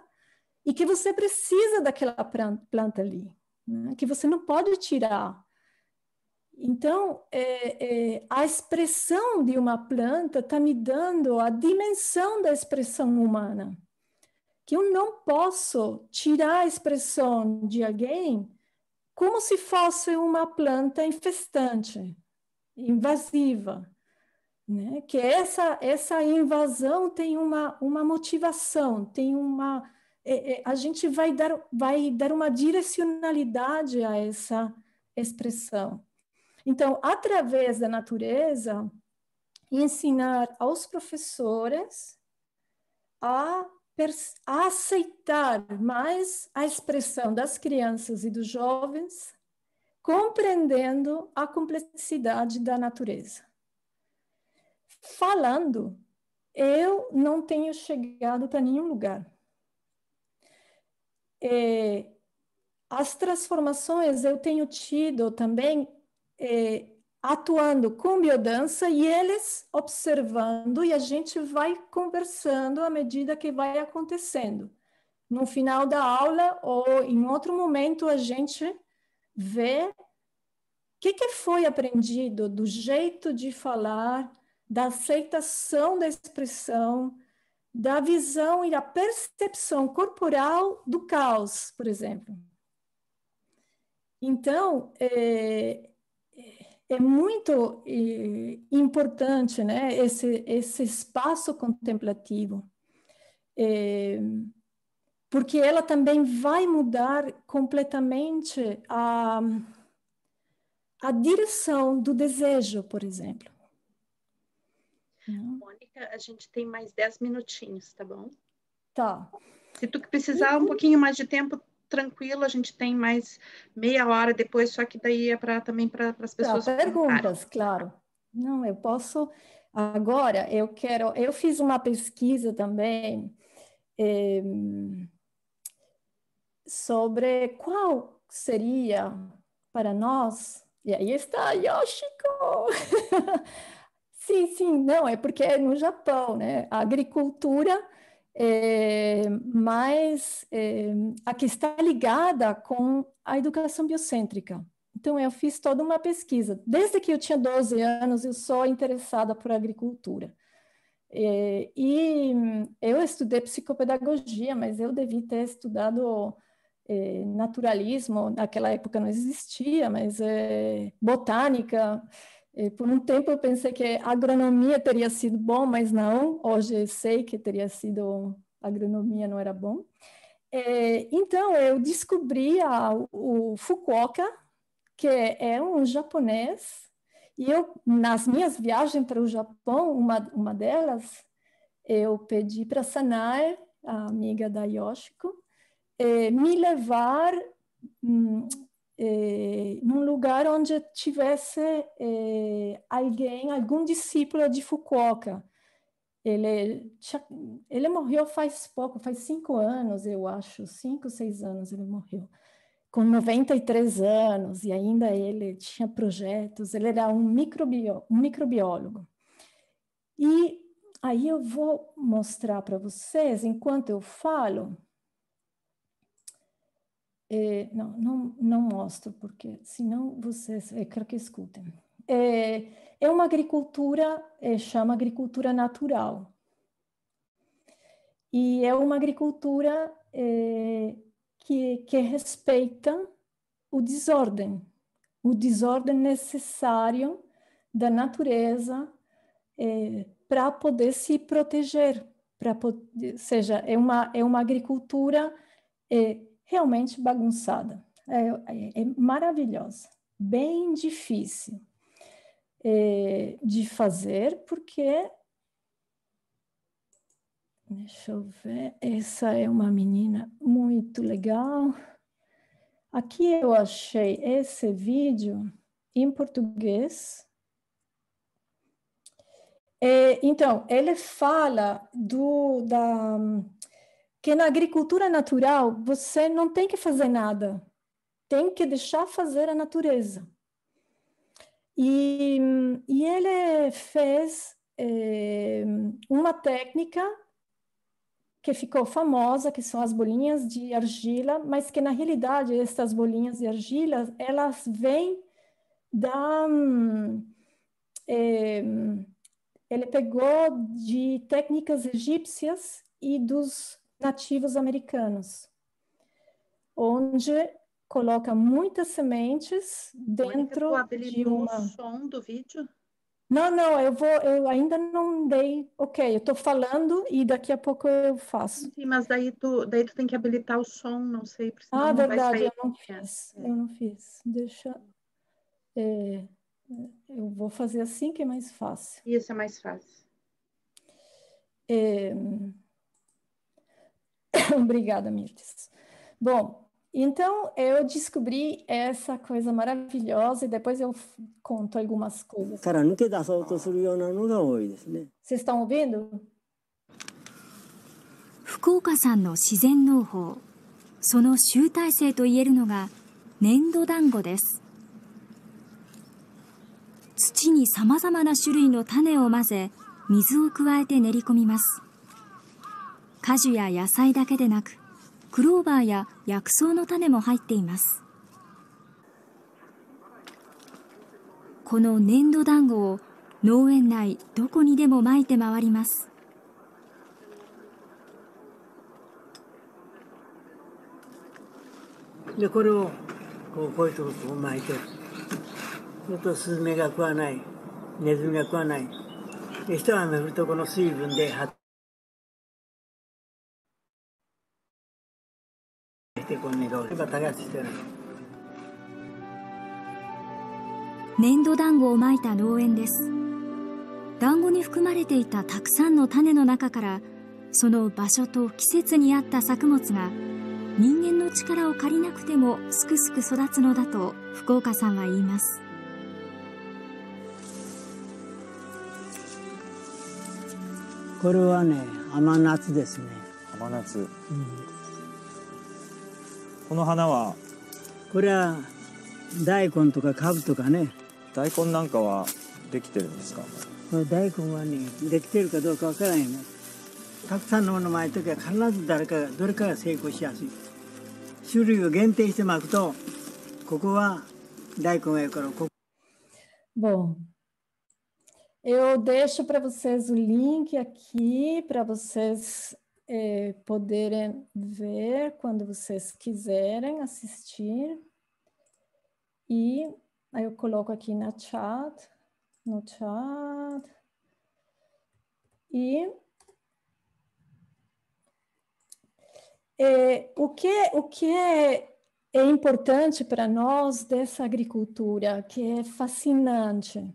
e que você precisa daquela planta ali né, que você não pode tirar. Então, é, é, a expressão de uma planta está me dando a dimensão da expressão humana. Que eu não posso tirar a expressão de alguém como se fosse uma planta infestante, invasiva. Né? Que essa, essa invasão tem uma, uma motivação, tem uma, é, é, a gente vai dar, vai dar uma direcionalidade a essa expressão. Então, através da natureza, ensinar aos professores a, a aceitar mais a expressão das crianças e dos jovens, compreendendo a complexidade da natureza. Falando, eu não tenho chegado para nenhum lugar é, as transformações eu tenho tido também é, atuando com biodança e eles observando e a gente vai conversando à medida que vai acontecendo. No final da aula ou em outro momento a gente vê o que, que, foi aprendido do jeito de falar, da aceitação da expressão, da visão e da percepção corporal do caos, por exemplo. Então, é, é, é muito é, importante né, esse, esse espaço contemplativo, é, porque ela também vai mudar completamente a, a direção do desejo, por exemplo.
Bom,
a gente tem mais 10 minutinhos, tá bom? Tá. Se tu precisar uhum. um pouquinho mais de tempo, tranquilo, a gente tem mais meia hora depois, só que daí é pra, também para as pessoas. Tá, perguntas,
claro. Não, eu posso. Agora, eu quero. Eu fiz uma pesquisa também eh, sobre qual seria para nós. E aí está Yoshiko! Sim, sim, não, é porque é no Japão, né? A agricultura é mais é, a que está ligada com a educação biocêntrica. Então, eu fiz toda uma pesquisa. Desde que eu tinha 12 anos, eu sou interessada por agricultura. É, e eu estudei psicopedagogia, mas eu devia ter estudado é, naturalismo, naquela época não existia, mas é, botânica. Por um tempo eu pensei que agronomia teria sido bom, mas não. Hoje sei que teria sido agronomia não era bom. É, então eu descobri a, o Fukuoka, que é um japonês. E eu nas minhas viagens para o Japão, uma uma delas, eu pedi para Sanae, a amiga da Yoshiko, é, me levar hum, eh, num lugar onde tivesse eh, alguém, algum discípulo de Fukuoka. Ele, ele morreu faz pouco, faz cinco anos, eu acho, cinco, seis anos ele morreu, com 93 anos, e ainda ele tinha projetos, ele era um, microbio, um microbiólogo. E aí eu vou mostrar para vocês, enquanto eu falo, é, não, não, não mostro, porque senão vocês. Eu é, quero que escutem. É, é uma agricultura, é, chama agricultura natural. E é uma agricultura é, que, que respeita o desordem, o desordem necessário da natureza é, para poder se proteger, para seja é uma é uma agricultura é, realmente bagunçada. É, é, é maravilhosa, bem difícil é, de fazer, porque. Deixa eu ver, essa é uma menina muito legal. Aqui eu achei esse vídeo em português. É, então, ele fala do, da, que na agricultura natural você não tem que fazer nada, tem que deixar fazer a natureza. E, e ele fez é, uma técnica que ficou famosa, que são as bolinhas de argila, mas que na realidade essas bolinhas de argila elas vêm da é, ele pegou de técnicas egípcias e dos nativos americanos, onde coloca muitas sementes dentro Mônica, de uma. O
som do vídeo?
Não, não, eu vou, eu ainda não dei.
Ok, eu estou falando e daqui a pouco eu faço. Sim, mas daí tu, daí tu tem que habilitar o som, não sei. Ah, não verdade, eu não
fiz. É. Eu não fiz. Deixa. É, eu vou fazer assim que é mais fácil. Isso é mais fácil. É... Obrigada, Mirtes. Bom, então eu descobri essa coisa maravilhosa e depois eu conto algumas coisas. Vocês estão
ouvindo? 福岡山の自然農法その集大成といえるのが粘土団子です土にさまざまな種類の種を混ぜ水を加えて練り込みます果樹や野菜だけでなくクローバーや薬草の種も入っていますこの粘土団子を農園内どこにでもまいて回ります
でこれをこうこういうとこを巻いてするとスズメが食わないネズミが食わないで人は降るとこの
水分で発
が耕してる粘土団子をまいた農園です団子に含まれていたたくさんの種の中からその場所と季節に合った作物が人間の力を借りなくてもすくすく育つのだと福岡さんは言います
これはね甘夏ですね甘夏、うんこの花はこれは大根とかカブとかね大根なんかはできてるんですか大根はねできてるかどうかわからないねたくさんのもの巻いときは必ず誰かがどれかが成功しやすい
種類を限定して巻くとここは大根がいるからここ
Bom, eu deixo para vocês o link aqui para vocês é, poderem ver quando vocês quiserem assistir. E aí eu coloco aqui na chat, no chat. E é, o que, o que é, é importante para nós dessa agricultura, que é fascinante,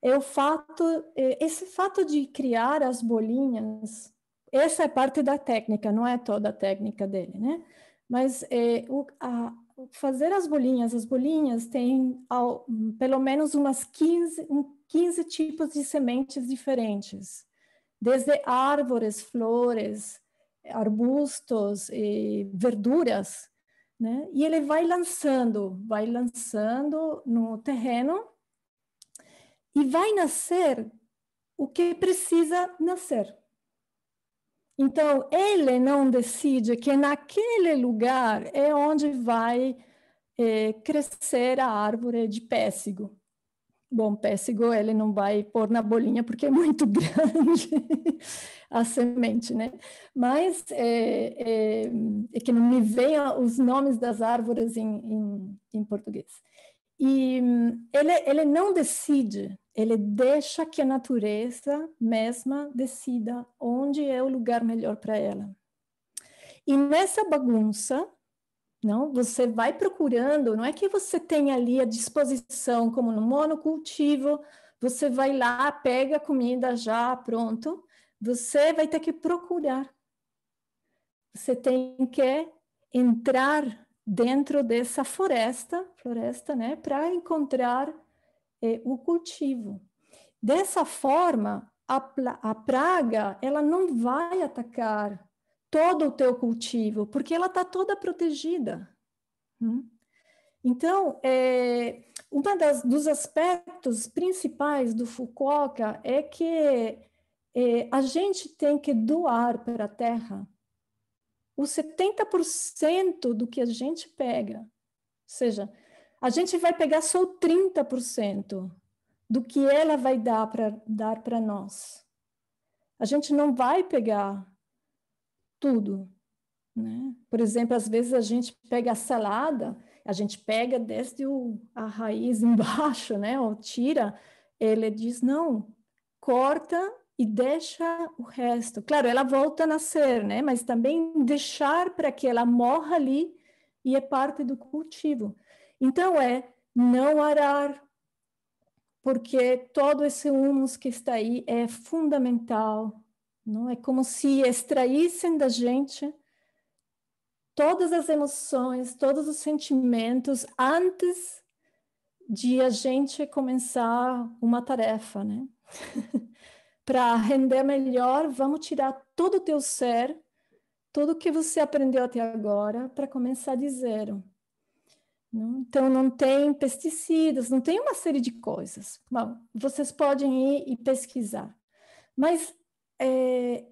é o fato, é, esse fato de criar as bolinhas essa é parte da técnica, não é toda a técnica dele, né? Mas é, o, a, fazer as bolinhas, as bolinhas têm ao, pelo menos umas 15, 15 tipos de sementes diferentes, desde árvores, flores, arbustos e verduras, né? E ele vai lançando, vai lançando no terreno e vai nascer o que precisa nascer. Então, ele não decide que naquele lugar é onde vai é, crescer a árvore de pêssego. Bom, pêssego ele não vai pôr na bolinha porque é muito grande a semente, né? Mas é, é, é, que não me venha os nomes das árvores em, em, em português. E hum, ele, ele não decide ele deixa que a natureza mesma decida onde é o lugar melhor para ela. E nessa bagunça, não, você vai procurando, não é que você tem ali a disposição como no monocultivo, você vai lá, pega a comida já pronto, você vai ter que procurar. Você tem que entrar dentro dessa floresta, floresta, né, para encontrar é, o cultivo. Dessa forma, a, a praga ela não vai atacar todo o teu cultivo, porque ela está toda protegida. Né? Então, é, um dos aspectos principais do Fukuoka é que é, a gente tem que doar para a terra os 70% do que a gente pega. Ou seja, a gente vai pegar só 30% do que ela vai dar para dar para nós. A gente não vai pegar tudo, né? Por exemplo, às vezes a gente pega a salada, a gente pega desde o, a raiz embaixo, né? Ou tira, ele diz não, corta e deixa o resto. Claro, ela volta a nascer, né? Mas também deixar para que ela morra ali e é parte do cultivo. Então é não arar, porque todo esse humus que está aí é fundamental, não é como se extraíssem da gente todas as emoções, todos os sentimentos antes de a gente começar uma tarefa, né? Para render melhor, vamos tirar todo o teu ser, tudo que você aprendeu até agora, para começar de zero. Então, não tem pesticidas, não tem uma série de coisas. Bom, vocês podem ir e pesquisar. Mas, é,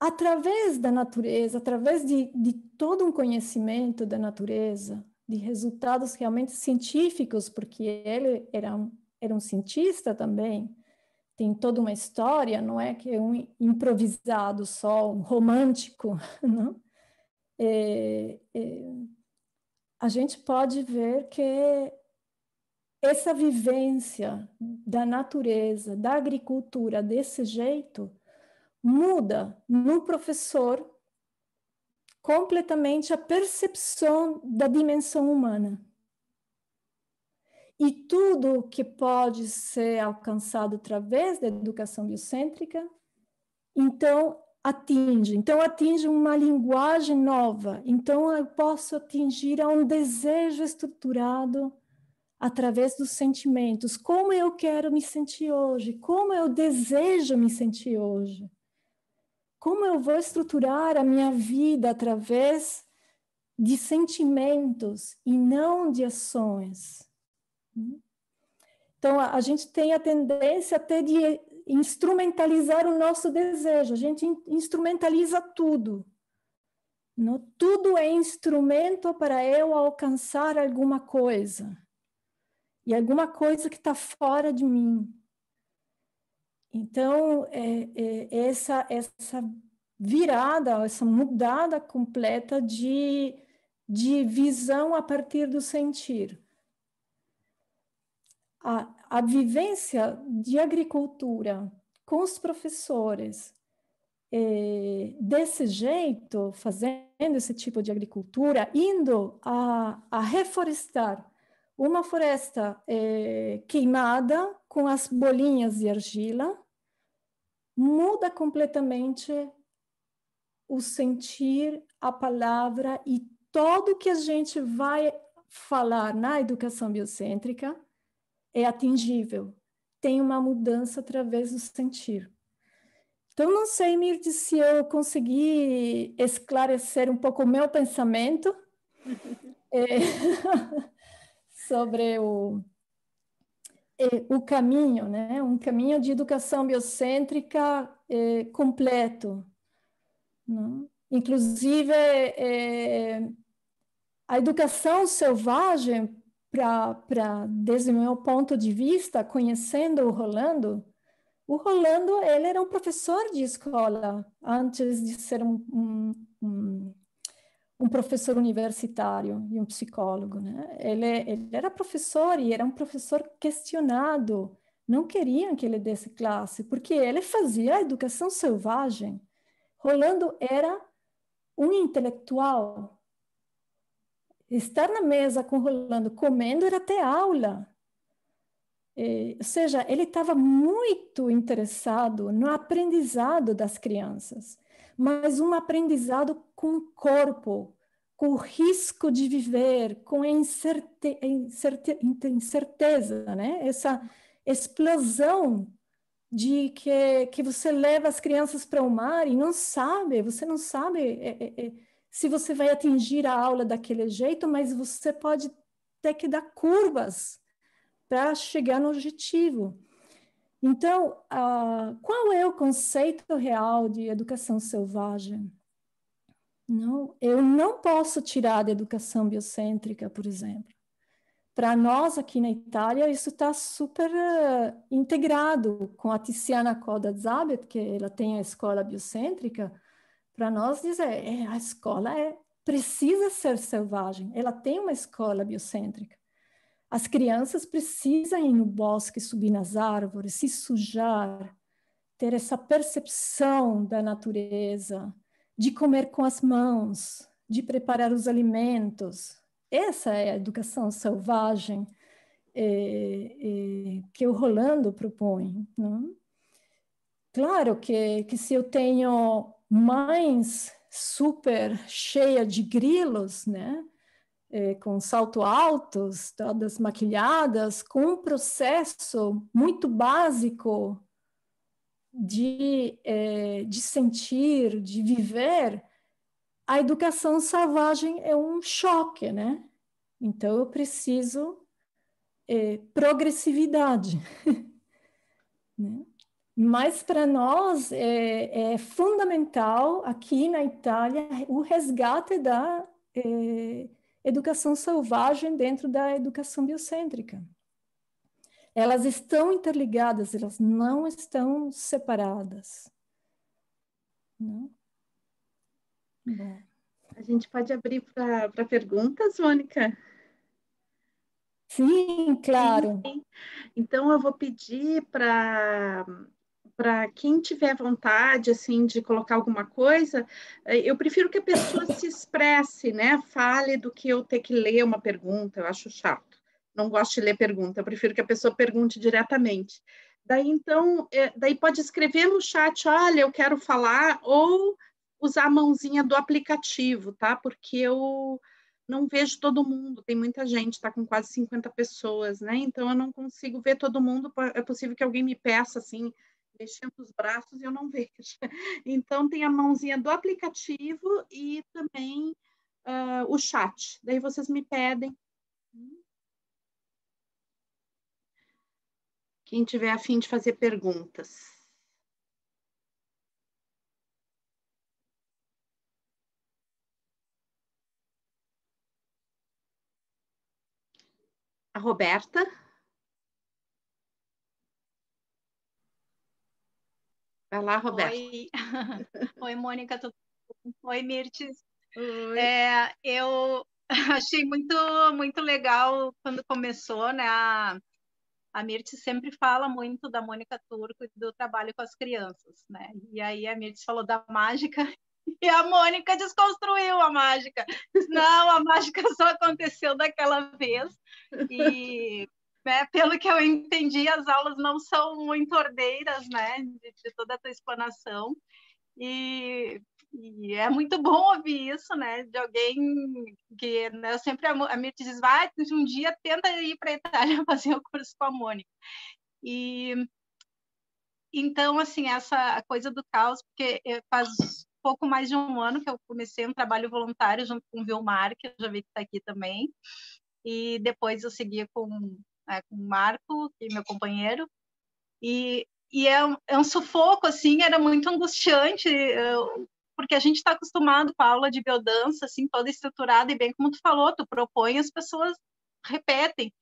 através da natureza, através de, de todo um conhecimento da natureza, de resultados realmente científicos, porque ele era um, era um cientista também, tem toda uma história, não é que é um improvisado só, um romântico, não? é, é, a gente pode ver que essa vivência da natureza, da agricultura desse jeito, muda no professor completamente a percepção da dimensão humana. E tudo que pode ser alcançado através da educação biocêntrica, então atinge. Então, atinge uma linguagem nova. Então, eu posso atingir a um desejo estruturado através dos sentimentos. Como eu quero me sentir hoje? Como eu desejo me sentir hoje? Como eu vou estruturar a minha vida através de sentimentos e não de ações? Hum? Então, a, gente tem a tendência até de instrumentalizar o nosso desejo. A gente instrumentaliza tudo. Não? Tudo é instrumento para eu alcançar alguma coisa. E alguma coisa que está fora de mim. Então, é, é, é, essa, essa virada, essa mudada completa de, de visão a partir do sentir a, a vivência de agricultura com os professores, é, desse jeito, fazendo esse tipo de agricultura, indo a, a reforestar uma floresta é, queimada com as bolinhas de argila, muda completamente o sentir, a palavra e tudo que a gente vai falar na educação biocêntrica é atingível, tem uma mudança através do sentir. Então, não sei, Mirti, se eu consegui esclarecer um pouco o meu pensamento é, sobre o, é, o caminho, né? um caminho de educação biocêntrica é, completo. Né? Inclusive, a educação selvagem para desde o meu ponto de vista, conhecendo o Rolando, o Rolando ele era um professor de escola antes de ser um, um, um, um professor universitário e um psicólogo, né? Ele, ele era professor e era um professor questionado. Não queriam que ele desse classe porque ele fazia a educação selvagem. Rolando era um intelectual Estar na mesa com Rolando comendo era ter aula. E, é, ou seja, ele estava muito interessado no aprendizado das crianças, mas um aprendizado com o corpo, com o risco de viver, com a incerte incerteza, né? essa explosão de que, que você leva as crianças para o mar e não sabe, você não sabe. É, é, é se você vai atingir a aula daquele jeito, mas você pode ter que dar curvas para chegar no objetivo. Então, uh, qual é o conceito real de educação selvagem? Não, eu não posso tirar da educação biocêntrica, por exemplo. Para nós aqui na Itália, isso está super uh, integrado com a Tiziana Coda Zabet, que ela tem a escola biocêntrica, para nós dizer, é, é, a escola é, precisa ser selvagem, ela tem uma escola biocêntrica. As crianças precisam ir no bosque, subir nas árvores, se sujar, ter essa percepção da natureza, de comer com as mãos, de preparar os alimentos. Essa é a educação selvagem é, é, que o Rolando propõe. Não? Claro que, que se eu tenho mães super cheia de grilos, né? É, com salto altos, todas maquilhadas, com um processo muito básico de, é, de sentir, de viver, a educação selvagem é um choque, né? Então eu preciso é, progressividade. né? Mas para nós é, é, fundamental aqui na Itália o resgate da é, educação selvagem dentro da educação biocêntrica. Elas estão interligadas, elas não estão
separadas. Não? Bom. A gente pode abrir para perguntas, Mônica? Sim, claro. Então, eu vou pedir para para quem tiver vontade assim de colocar alguma coisa, eh, eu prefiro que a pessoa se expresse, né? Fale do que eu ter que ler uma pergunta, eu acho chato. Não gosto de ler pergunta, eu prefiro que a pessoa pergunte diretamente. Daí então, é, daí pode escrever no chat, olha, eu quero falar ou usar a mãozinha do aplicativo, tá? Porque eu não vejo todo mundo, tem muita gente, está com quase 50 pessoas, né? Então eu não consigo ver todo mundo, é possível que alguém me peça assim, mexendo os braços e eu não vejo. Então, tem a mãozinha do aplicativo e também uh, o chat. Daí vocês me pedem. Quem tiver afim de fazer perguntas.
A Roberta.
Vai lá, Roberto. Oi,
Oi Mônica, tudo Oi, Mirtes. É, eu achei muito, muito legal quando começou, né? A, a Mirtes sempre fala muito da Mônica Turco e do trabalho com as crianças, né? E aí a Mirtes falou da mágica e a Mônica desconstruiu a mágica. Não, a mágica só aconteceu daquela vez. E né, pelo que eu entendi, as aulas não são muito ordeiras, né, de, de toda a tua explanação. E, e, é muito bom ouvir isso, né, de alguém que né, eu sempre a, a Mirti diz, vai, um dia tenta ir para a Itália fazer o curso com a Mônica. E então, assim, essa coisa do caos, porque eh, faz pouco mais de um ano que eu comecei um trabalho voluntário junto com o Vilmar, que eu já vi que está aqui também, e depois eu segui com né, com o Marco, que é meu companheiro, e, e é, um, é um sufoco, assim, era muito angustiante, eu, eh, porque a gente está acostumado com a aula de biodança, assim, toda estruturada, e bem como tu falou, tu propõe, as pessoas repetem.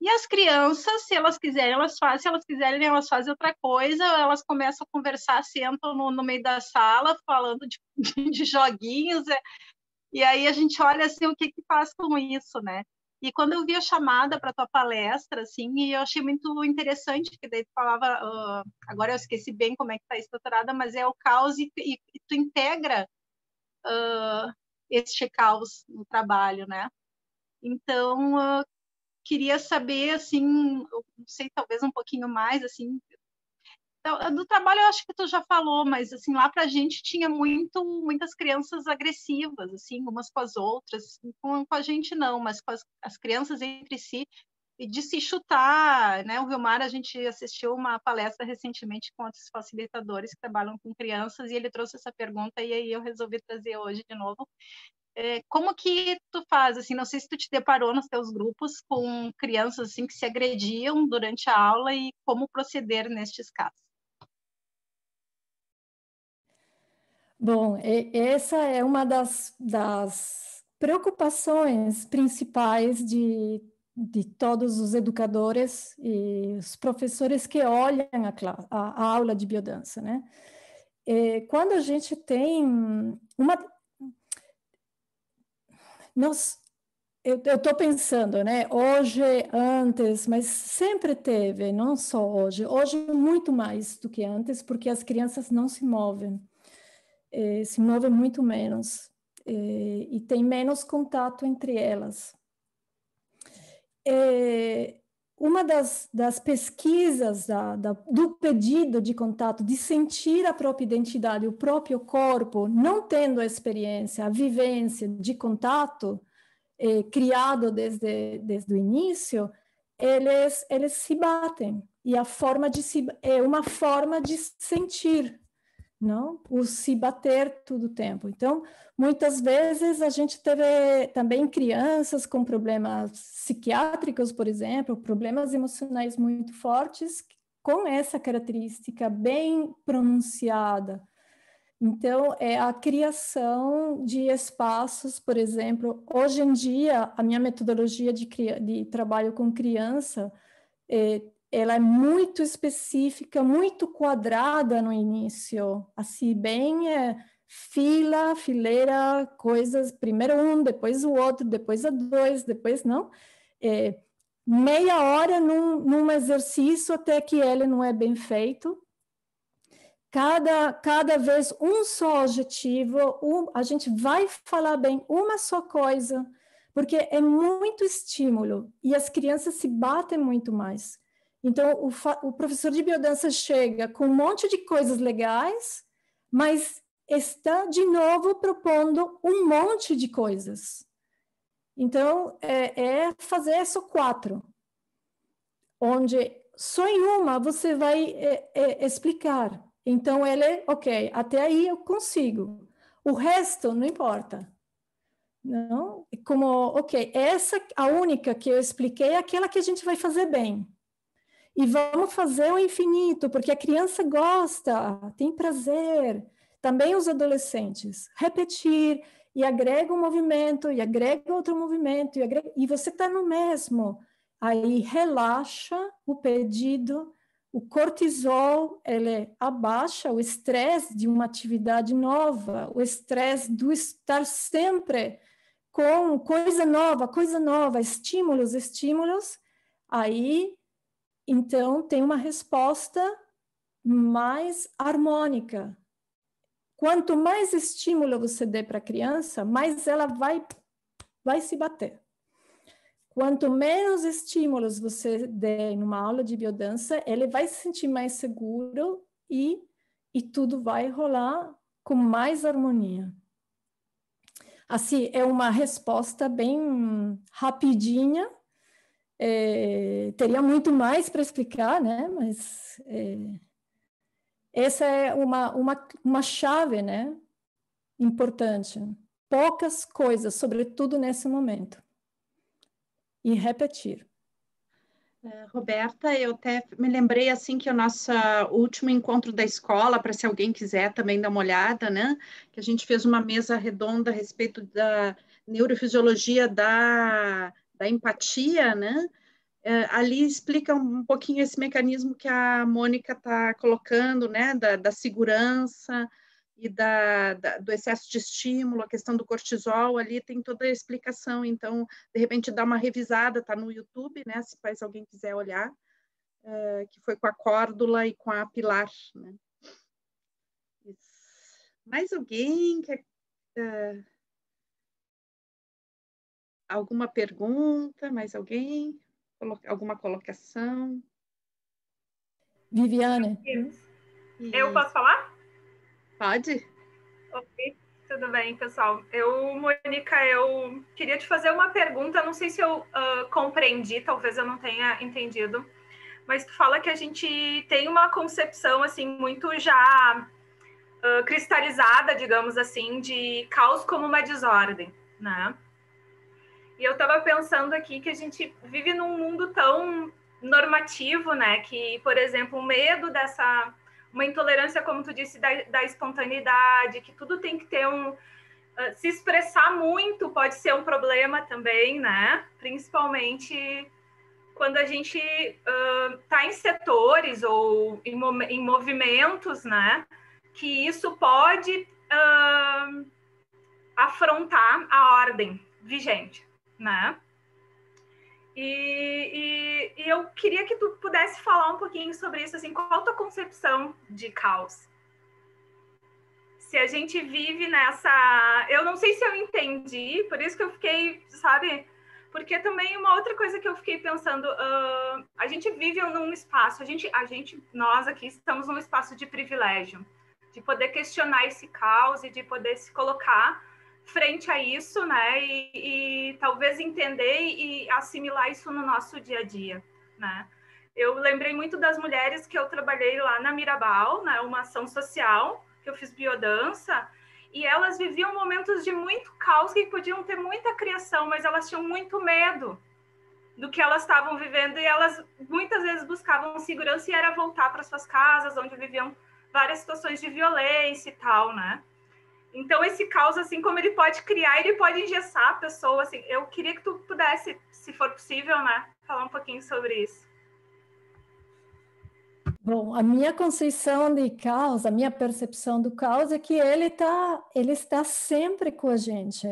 E as crianças, se elas quiserem, elas fazem, se elas quiserem, elas fazem outra coisa, elas começam a conversar, sentam no, no meio da sala, falando de, de joguinhos, é, e aí a gente olha, assim, o que que faz com isso, né? E quando eu vi a chamada para tua palestra, assim, e eu achei muito interessante, porque daí tu falava, uh, agora eu esqueci bem como é que está estruturada, mas é o caos e, e, e tu integra uh, este caos no trabalho, né? Então, uh, queria saber, assim, não sei, talvez um pouquinho mais, assim, então, eh, do trabalho eu acho que tu já falou, mas assim lá para a gente tinha muito muitas crianças agressivas, assim umas com as outras, com, com a gente não, mas com as, as, crianças entre si e de se chutar, né? O Vilmar a gente assistiu uma palestra recentemente com outros facilitadores que trabalham com crianças e ele trouxe essa pergunta e aí eu resolvi trazer hoje de novo. É, como que tu faz assim? Não sei se tu te deparou nos teus grupos com crianças assim que se agrediam durante a aula e como proceder nestes casos.
Bom, essa é uma das, das preocupações principais de, de todos os educadores e os professores que olham a, a aula de biodança, né? E quando a gente tem uma... Nós, eu estou pensando, né? Hoje, antes, mas sempre teve, não só hoje. Hoje, muito mais do que antes, porque as crianças não se movem eh, se move muito menos eh, e tem menos contato entre elas. Eh, uma das, das pesquisas da, da, do pedido de contato, de sentir a própria identidade, o próprio corpo, não tendo a experiência, a vivência de contato criado desde, desde o início, eles, eles se batem. E a forma de se, é uma forma de sentir não? O se bater todo o tempo. Então, muitas vezes a gente teve também crianças com problemas psiquiátricos, por exemplo, problemas emocionais muito fortes, com essa característica bem pronunciada. Então, é a criação de espaços, por exemplo, hoje em dia, a minha metodologia de, de trabalho com criança é, ela é muito específica, muito quadrada no início, assim, bem é, fila, fileira, coisas, primeiro um, depois o outro, depois a dois, depois não. É, meia hora num, num exercício até que ele não é bem feito. Cada, cada vez um só objetivo, um, a gente vai falar bem uma só coisa, porque é muito estímulo e as crianças se batem muito mais. Então, o, o professor de biodança chega com um monte de coisas legais, mas está de novo propondo um monte de coisas. Então, é, é fazer só quatro, onde só em uma você vai é, é, explicar. Então, ele, é, ok, até aí eu consigo. O resto não importa. Não? Como, ok, essa, a única que eu expliquei, é aquela que a gente vai fazer bem e vamos fazer o infinito, porque a criança gosta, tem prazer. Também os adolescentes. Repetir e agrega um movimento, e agrega outro movimento, e, agrega... e você está no mesmo. Aí relaxa o pedido, o cortisol ele abaixa o estresse de uma atividade nova, o estresse do estar sempre com coisa nova, coisa nova, estímulos, estímulos. Aí então, tem uma resposta mais harmônica. Quanto mais estímulo você der para a criança, mais ela vai, vai se bater. Quanto menos estímulos você der em uma aula de biodança, ele vai se sentir mais seguro e, e tudo vai rolar com mais harmonia. Assim, é uma resposta bem rapidinha, é, teria muito mais para explicar, né? Mas é, essa é uma, uma, uma chave, né? Importante. Poucas coisas, sobretudo nesse momento. E repetir.
É, Roberta, eu até me lembrei assim que o nosso último encontro da escola, para se alguém quiser também dar uma olhada, né? Que a gente fez uma mesa redonda a respeito da neurofisiologia da da empatia, né? É, ali explica um pouquinho esse mecanismo que a Mônica está colocando, né, da, da segurança e da, da, do excesso de estímulo, a questão do cortisol, ali tem toda a explicação. Então, de repente, dá uma revisada, está no YouTube, né, se faz alguém quiser olhar, é, que foi com a Córdula e com a Pilar. Né? Mais alguém que é, Alguma pergunta? Mais alguém? Alguma colocação?
Viviana.
Eu posso falar? Pode. Ok, tudo bem, pessoal. Eu, Mônica, eu queria te fazer uma pergunta. Não sei se eu uh, compreendi, talvez eu não tenha entendido, mas tu fala que a gente tem uma concepção assim muito já uh, cristalizada, digamos assim, de caos como uma desordem, né? E eu estava pensando aqui que a gente vive num mundo tão normativo, né? Que, por exemplo, o medo dessa uma intolerância, como tu disse, da, da espontaneidade, que tudo tem que ter um ah, se expressar muito pode ser um problema também, né? Principalmente quando a gente está ah, uh, em setores ou em, em, movimentos, né? Que isso pode uh, afrontar a ordem vigente né? E, e, e, eu queria que tu pudesse falar um pouquinho sobre isso, assim, qual a tua concepção de caos? Se a gente vive nessa... Eu não sei se eu entendi, por isso que eu fiquei, sabe... Porque também uma outra coisa que eu fiquei pensando, uh, a gente vive num espaço, a gente, a gente, nós aqui estamos num espaço de privilégio, de poder questionar esse caos e de poder se colocar frente a isso, né? E, e, talvez entender e assimilar isso no nosso dia a dia, né? Eu lembrei muito das mulheres que eu trabalhei lá na Mirabal, né? Uma ação social que eu fiz biodança e elas viviam momentos de muito caos que podiam ter muita criação, mas elas tinham muito medo do que elas estavam vivendo e elas muitas vezes buscavam segurança e era voltar para suas casas onde viviam várias situações de violência e tal, né? Então, esse caos, assim como ele pode criar, ele pode engessar a pessoa. Assim, eu queria que tu pudesse, se for possível, né, falar um pouquinho sobre isso.
Bom, a minha conceição de caos, a minha percepção do caos é que ele, tá, ele está sempre com a gente.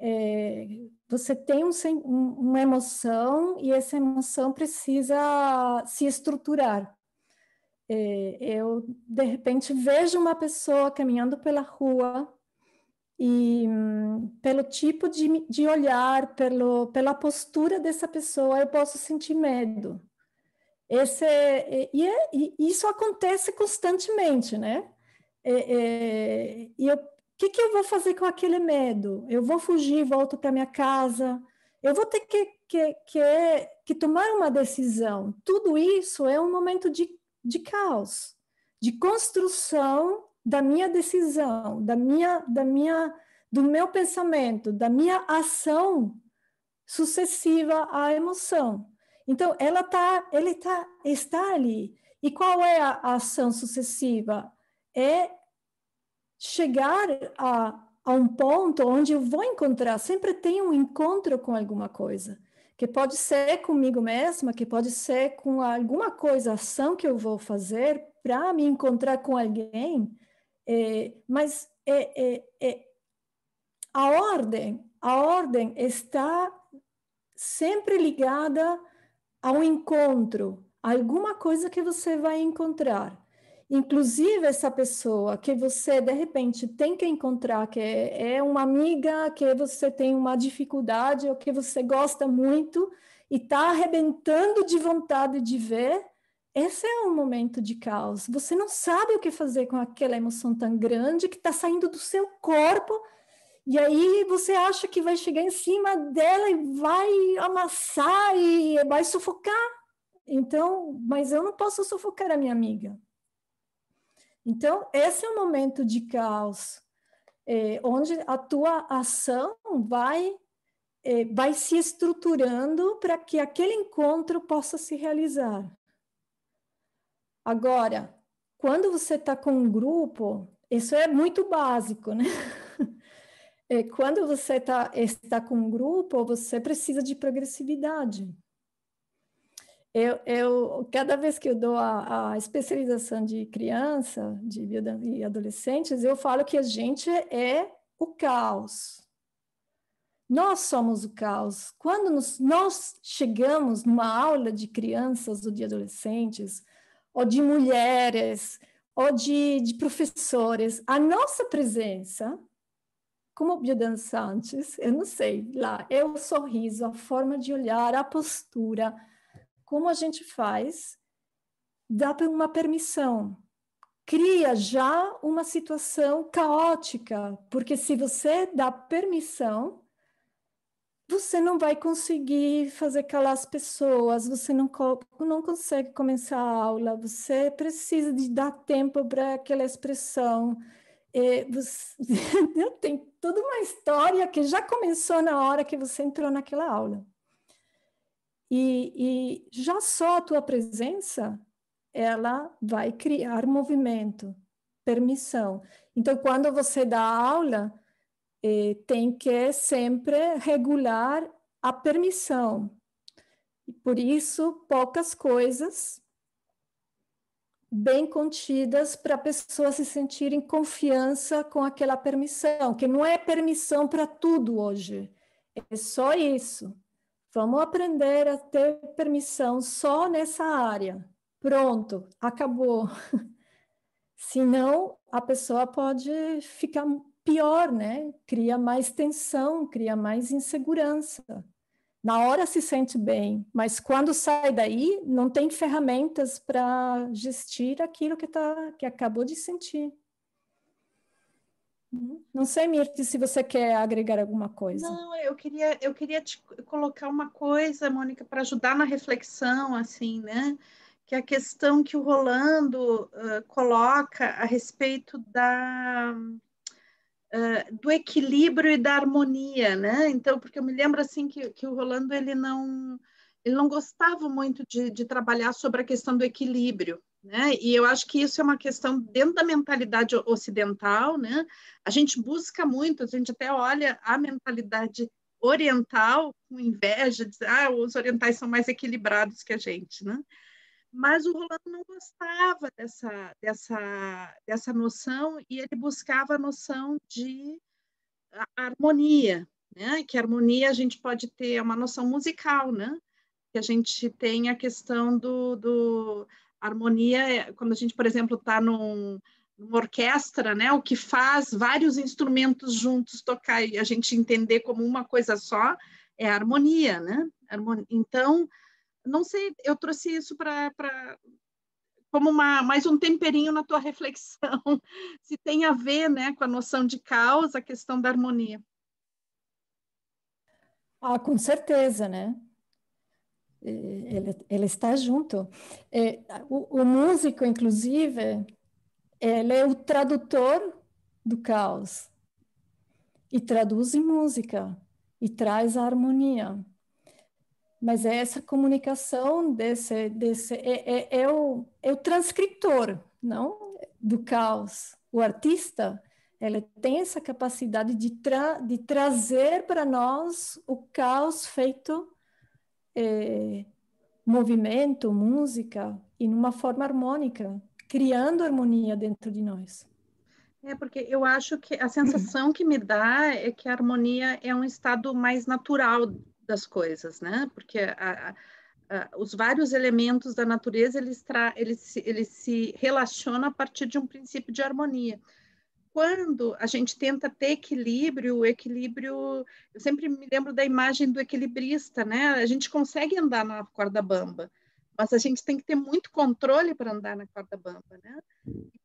É, você tem um, uma emoção e essa emoção precisa se estruturar. É, eu de repente vejo uma pessoa caminhando pela rua e hum, pelo tipo de, de olhar, pelo, pela postura dessa pessoa, eu posso sentir medo. Esse, é, é, e, e isso acontece constantemente, né? E, e eu, o que, que eu vou fazer com aquele medo? Eu vou fugir, volto para minha casa, eu vou ter que, que, que, que tomar uma decisão. Tudo isso é um momento de de caos, de construção da minha decisão, da minha, da minha, do meu pensamento, da minha ação sucessiva à emoção. Então, ela tá, ele tá, está ali. E qual é a ação sucessiva? É chegar a, a um ponto onde eu vou encontrar, sempre tem um encontro com alguma coisa que pode ser comigo mesma, que pode ser com alguma coisa, ação que eu vou fazer para me encontrar com alguém, é, mas é, é, é, a ordem, a ordem está sempre ligada ao encontro, a alguma coisa que você vai encontrar. Inclusive, essa pessoa que você de repente tem que encontrar, que é, é uma amiga, que você tem uma dificuldade ou que você gosta muito e está arrebentando de vontade de ver, esse é um momento de caos. Você não sabe o que fazer com aquela emoção tão grande que está saindo do seu corpo e aí você acha que vai chegar em cima dela e vai amassar e vai sufocar. Então, mas eu não posso sufocar a minha amiga. Então, esse é o momento de caos, é, onde a tua ação vai, é, vai se estruturando para que aquele encontro possa se realizar. Agora, quando você está com um grupo, isso é muito básico, né? É, quando você tá, está com um grupo, você precisa de progressividade. Eu, eu, cada vez que eu dou a, a especialização de criança de, e adolescentes, eu falo que a gente é o caos. Nós somos o caos. Quando nos, nós chegamos numa aula de crianças ou de adolescentes, ou de mulheres, ou de, de professores, a nossa presença, como biodançantes, eu não sei, lá, é o sorriso, a forma de olhar, a postura, como a gente faz? Dá uma permissão. Cria já uma situação caótica, porque se você dá permissão, você não vai conseguir fazer calar as pessoas, você não, não consegue começar a aula, você precisa de dar tempo para aquela expressão. Você... Tem toda uma história que já começou na hora que você entrou naquela aula. E, e já só a tua presença, ela vai criar movimento, permissão. Então, quando você dá aula, eh, tem que sempre regular a permissão. E por isso, poucas coisas bem contidas para a pessoa se sentir em confiança com aquela permissão, que não é permissão para tudo hoje, é só isso. Vamos aprender a ter permissão só nessa área. Pronto, acabou. Senão, a pessoa pode ficar pior, né? Cria mais tensão, cria mais insegurança. Na hora se sente bem, mas quando sai daí, não tem ferramentas para gestir aquilo que, tá, que acabou de sentir. Não sei, Mirti, se você quer agregar alguma coisa.
Não, eu queria, eu queria te colocar uma coisa, Mônica, para ajudar na reflexão, assim, né? Que é a questão que o Rolando uh, coloca a respeito da, uh, do equilíbrio e da harmonia, né? Então, porque eu me lembro assim que, que o Rolando ele não ele não gostava muito de, de trabalhar sobre a questão do equilíbrio, né? E eu acho que isso é uma questão dentro da mentalidade ocidental, né? A gente busca muito, a gente até olha a mentalidade oriental com inveja, diz, ah, os orientais são mais equilibrados que a gente, né? Mas o Rolando não gostava dessa, dessa, dessa noção e ele buscava a noção de harmonia, né? Que harmonia a gente pode ter, é uma noção musical, né? Que a gente tem a questão do, do Harmonia é, quando a gente, por exemplo, está num, numa orquestra, né? O que faz vários instrumentos juntos tocar e a gente entender como uma coisa só é harmonia, né? Harmonia. Então, não sei, eu trouxe isso para como uma, mais um temperinho na tua reflexão, se tem a ver, né, com a noção de causa, a questão da harmonia.
Ah, com certeza, né? É, ela, está junto. É, o, o, músico, inclusive, ele é o tradutor do caos e traduz em música e traz a harmonia. Mas é essa comunicação desse, desse é, é, é o, é o transcritor, não do caos. O artista ela tem essa capacidade de, tra de trazer para nós o caos feito eh, movimento, música, e uma forma harmônica, criando harmonia
dentro de nós. É, porque eu acho que a sensação que me dá é que a harmonia é um estado mais natural das coisas, né? Porque a, a, os vários elementos da natureza, eles, tra, eles, eles se relacionam a partir de um princípio de harmonia quando a gente tenta ter equilíbrio, o equilíbrio, eu sempre me lembro da imagem do equilibrista, né? A gente consegue andar na corda bamba, mas a gente tem que ter muito controle para andar na corda bamba, né?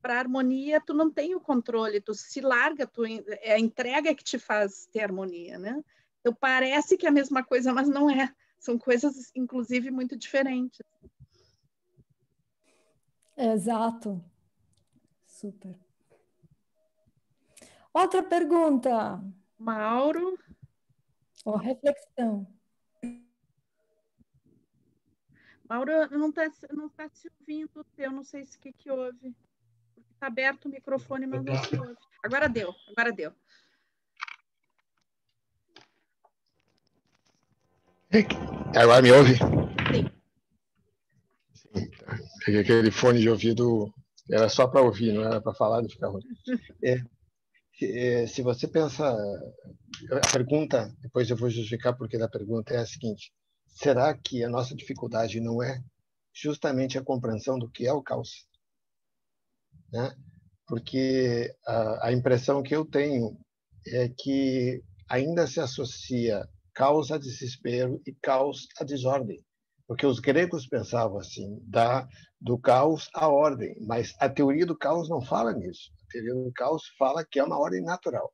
Para harmonia, tu não tem o controle, tu se larga, tu é a entrega que te faz ter harmonia, né? Então parece que é a mesma coisa, mas não é. São coisas, inclusive, muito diferentes. Exato.
Super. Outra pergunta.
Mauro. Ou reflexão.
Mauro, não está não tá se ouvindo, eu não sei o que, que houve. Está aberto o microfone, mas não se ouve. Agora deu, agora deu.
Agora me ouve? Sim. Sim tá. Aquele fone de ouvido era só para ouvir, não era para falar, não ficar ruim. É. Eh, se você pensa, eh, a pergunta, depois eu vou justificar porque da pergunta é a seguinte: será que a nossa dificuldade não é justamente a compreensão do que é o caos? Né? Porque a, a impressão que eu tenho é que ainda se associa caos a desespero e caos a desordem porque os gregos pensavam assim, da do caos à ordem, mas a teoria do caos não fala nisso teoria no caos fala que é uma ordem natural.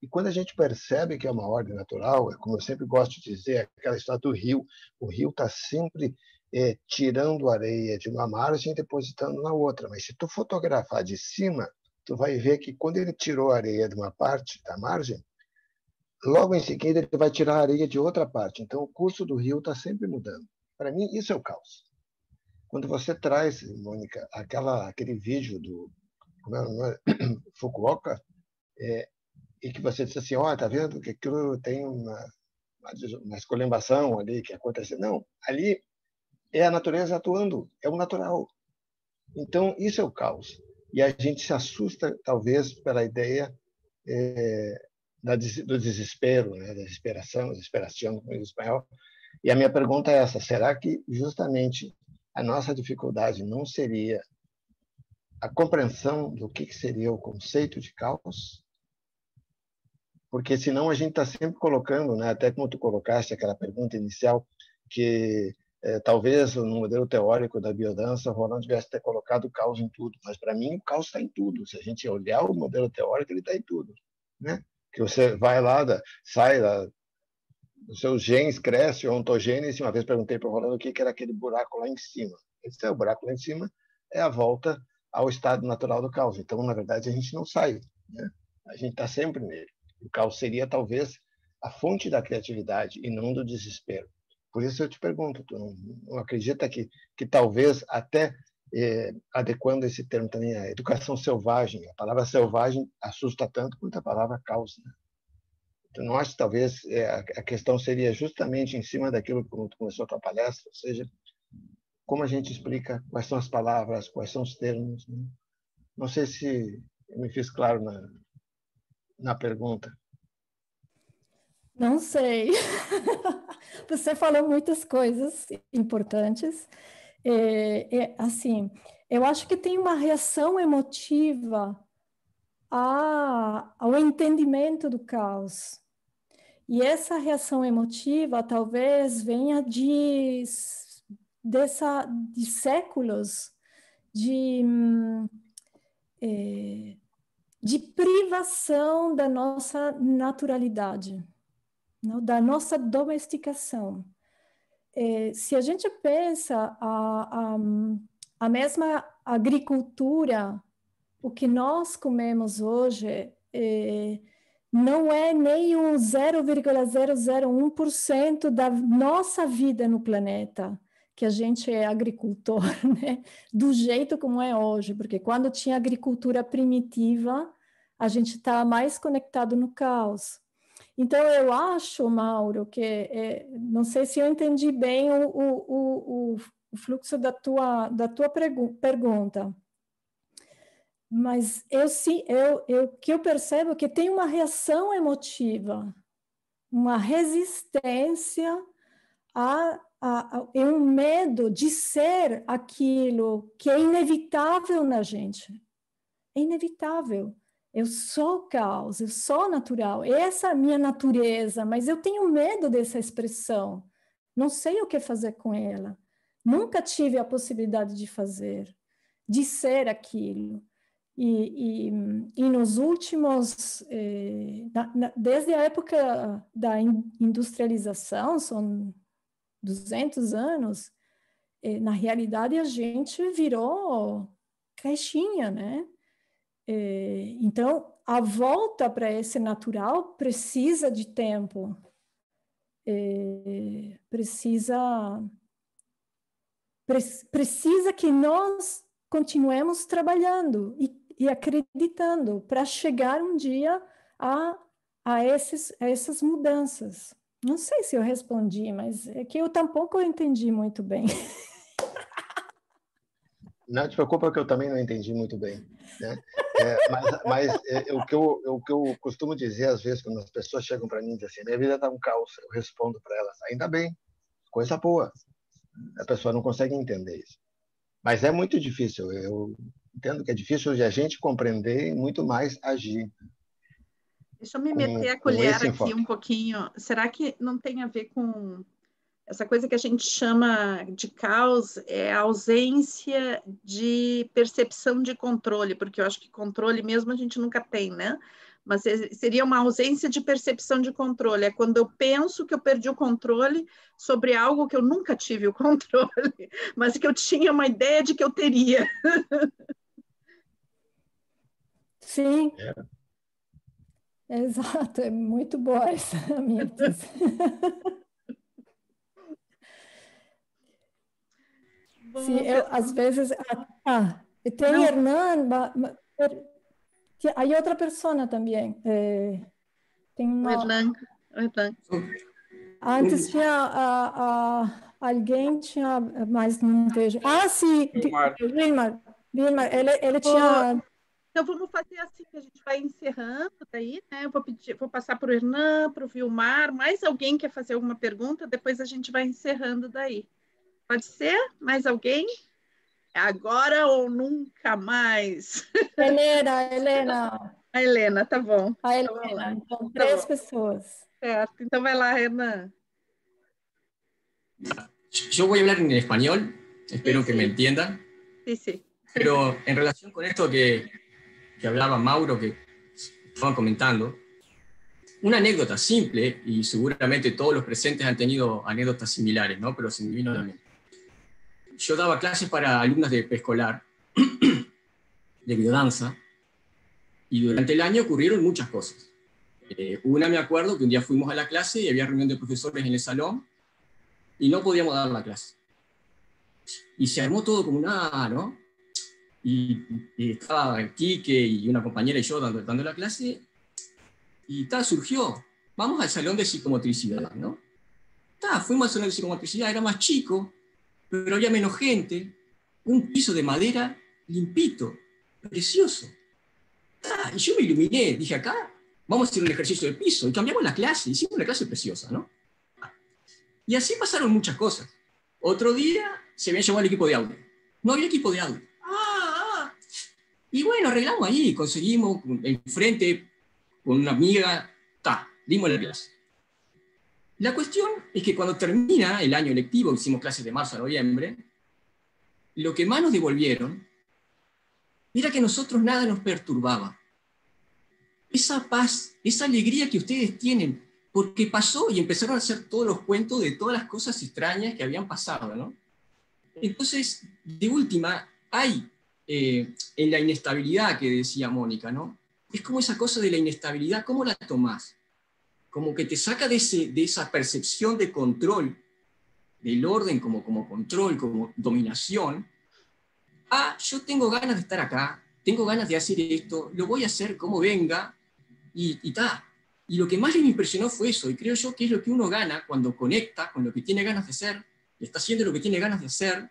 E quando a gente percebe que é uma ordem natural, é como eu sempre gosto de dizer, é aquela história do rio, o rio está sempre é, tirando areia de uma margem e depositando na outra. Mas se tu fotografar de cima, tu vai ver que quando ele tirou areia de uma parte da margem, logo em seguida ele vai tirar areia de outra parte. Então o curso do rio está sempre mudando. Para mim, isso é o caos. Quando você traz, Mônica, aquela, aquele vídeo do é Fukuoka, é, e que você disse assim, ó, oh, tá vendo que aquilo tem uma, uma escolhambação ali que acontece. Não, ali é a natureza atuando, é o natural. Então, isso é o caos. E a gente se assusta, talvez, pela ideia é, da, do desespero, né? da desesperação, desesperação o espanhol. E a minha pergunta é essa: será que justamente a nossa dificuldade não seria a compreensão do que, seria o conceito de caos, porque senão a gente está sempre colocando, né, até como tu colocaste aquela pergunta inicial, que é, talvez no modelo teórico da biodança, Roland tivesse ter colocado o caos em tudo, mas para mim o caos está em tudo. Se a gente olhar o modelo teórico, ele está em tudo. Né? Que você vai lá, da, sai da, os seus genes crescem, ontogênese. Uma vez perguntei para o Rolando o que, era aquele buraco lá em cima. Ele disse, é, o buraco lá em cima é a volta ao estado natural do caos. Então, na verdade, a gente não sai, né? a gente está sempre nele. O caos seria talvez a fonte da criatividade e não do desespero. Por isso eu te pergunto, tu não, não acredita que, que talvez até eh, adequando esse termo também à educação selvagem, a palavra selvagem assusta tanto quanto a palavra caos. Né? Tu não acha que talvez eh, a, a questão seria justamente em cima daquilo que tu começou a tua palestra, ou seja, como a gente explica quais são as palavras, quais são os termos. Né? Não sei se eu me fiz claro na, na pergunta.
Não sei. Você falou muitas coisas importantes. É, é, assim, eu acho que tem uma reação emotiva a, ao entendimento do caos. E essa reação emotiva talvez venha de dessa de séculos de eh, de privação da nossa naturalidade, não? da nossa domesticação. Eh, se a gente pensa a, a, a mesma agricultura, o que nós comemos hoje é, não é nem um 0,001% da nossa vida no planeta que a gente é agricultor, né? Do jeito como é hoje, porque quando tinha agricultura primitiva, a gente está mais conectado no caos. Então, eu acho, Mauro, que é, não sei se eu entendi bem o, o, o, o fluxo da tua, da tua pergunta, mas eu sim, eu, eu que eu percebo é que tem uma reação emotiva, uma resistência a é um medo de ser aquilo que é inevitável na gente. É inevitável. Eu sou caos, eu sou natural, essa é a minha natureza, mas eu tenho medo dessa expressão. Não sei o que fazer com ela. Nunca tive a possibilidade de fazer, de ser aquilo. E, e, e nos últimos, eh, na, na, desde a época da industrialização, são 200 anos, eh, na realidade a gente virou caixinha, né? Eh, então, a volta para esse natural precisa de tempo, eh, precisa, precisa que nós continuemos trabalhando e, e acreditando para chegar um dia a, a, esses, a essas mudanças. Não sei se eu respondi, mas é que eu tampouco entendi muito bem.
Não te preocupa que eu também não entendi muito bem. Né? É, mas, mas é, é o, que eu, é o que eu costumo dizer às vezes quando as pessoas chegam para mim e dizem assim, minha vida está um caos, eu respondo para elas, ainda bem, coisa boa. A pessoa não consegue entender isso. Mas é muito difícil, eu entendo que é difícil de a gente compreender e muito mais agir
Deixa eu me meter a colher aqui enfoque. um pouquinho. Será que não tem a ver com essa coisa que a gente chama de caos é a ausência de percepção de controle, porque eu acho que controle mesmo a gente nunca tem, né? Mas seria uma ausência de percepção de controle. É quando eu penso que eu perdi o controle sobre algo que eu nunca tive o controle, mas que eu tinha uma ideia de que eu teria.
Sim. É. Exato, é muito boa essa minha Sim, eu, às vezes. Ah, tá. tem Não. Hernan, aí outra pessoa também. É, tem uma... Hernan. Hernan. Antes tinha a, a, alguém tinha,
mais não vejo. Ah, sim, Vilmar. Vilmar, ele, ele tinha então vamos fazer assim, que a gente vai encerrando daí, né? Eu vou pedir, vou passar para o Hernan, para o Vilmar, mais alguém quer fazer alguma pergunta? Depois a gente vai encerrando daí. Pode ser? Mais alguém? É agora ou nunca mais? Helena, Helena. A Helena, tá bom. A então, Helena, então, então três tá pessoas. Certo, então vai lá, Hernan.
Yo voy a hablar en español, espero sí, que me entiendan. Sí, sí. Pero en relación con esto que que hablaba Mauro, que estaban comentando, una anécdota simple, y seguramente todos los presentes han tenido anécdotas similares, ¿no? pero se me también. Yo daba clases para alumnas de preescolar, de biodanza, y durante el año ocurrieron muchas cosas. Eh, una me acuerdo que un día fuimos a la clase y había reunión de profesores en el salón y no podíamos dar la clase. Y se armó todo como una, ¿no? Y, y estaba Quique y una compañera y yo dando, la clase, y ta, surgió, vamos al salón de psicomotricidad, ¿no? Ta, fuimos al salón de psicomotricidad, era más chico, pero había menos gente, un piso de madera limpito, precioso. Ta, y yo me iluminé, dije acá, vamos a hacer un ejercicio de piso, y cambiamos la clase, hicimos una clase preciosa, ¿no? Y así pasaron muchas cosas. Otro día se había llamado el equipo de audio. No había equipo de audio. Y bueno, arreglamos ahí, conseguimos enfrente con una amiga, ta, dimos la clase. La cuestión es que cuando termina el año lectivo, hicimos clases de marzo a noviembre, lo que más nos devolvieron era que a nosotros nada nos perturbaba. Esa paz, esa alegría que ustedes tienen, porque pasó y empezaron a hacer todos los cuentos de todas las cosas extrañas que habían pasado, ¿no? Entonces, de última, hay eh, en la inestabilidad que decía Mónica, ¿no? Es como esa cosa de la inestabilidad, ¿cómo la tomás? Como que te saca de, ese, de esa percepción de control, del orden como, como control, como dominación, ah, yo tengo ganas de estar acá, tengo ganas de hacer esto, lo voy a hacer como venga, y, y ta. Y lo que más me impresionó fue eso, y creo yo que es lo que uno gana cuando conecta con lo que tiene ganas de hacer, está haciendo lo que tiene ganas de hacer,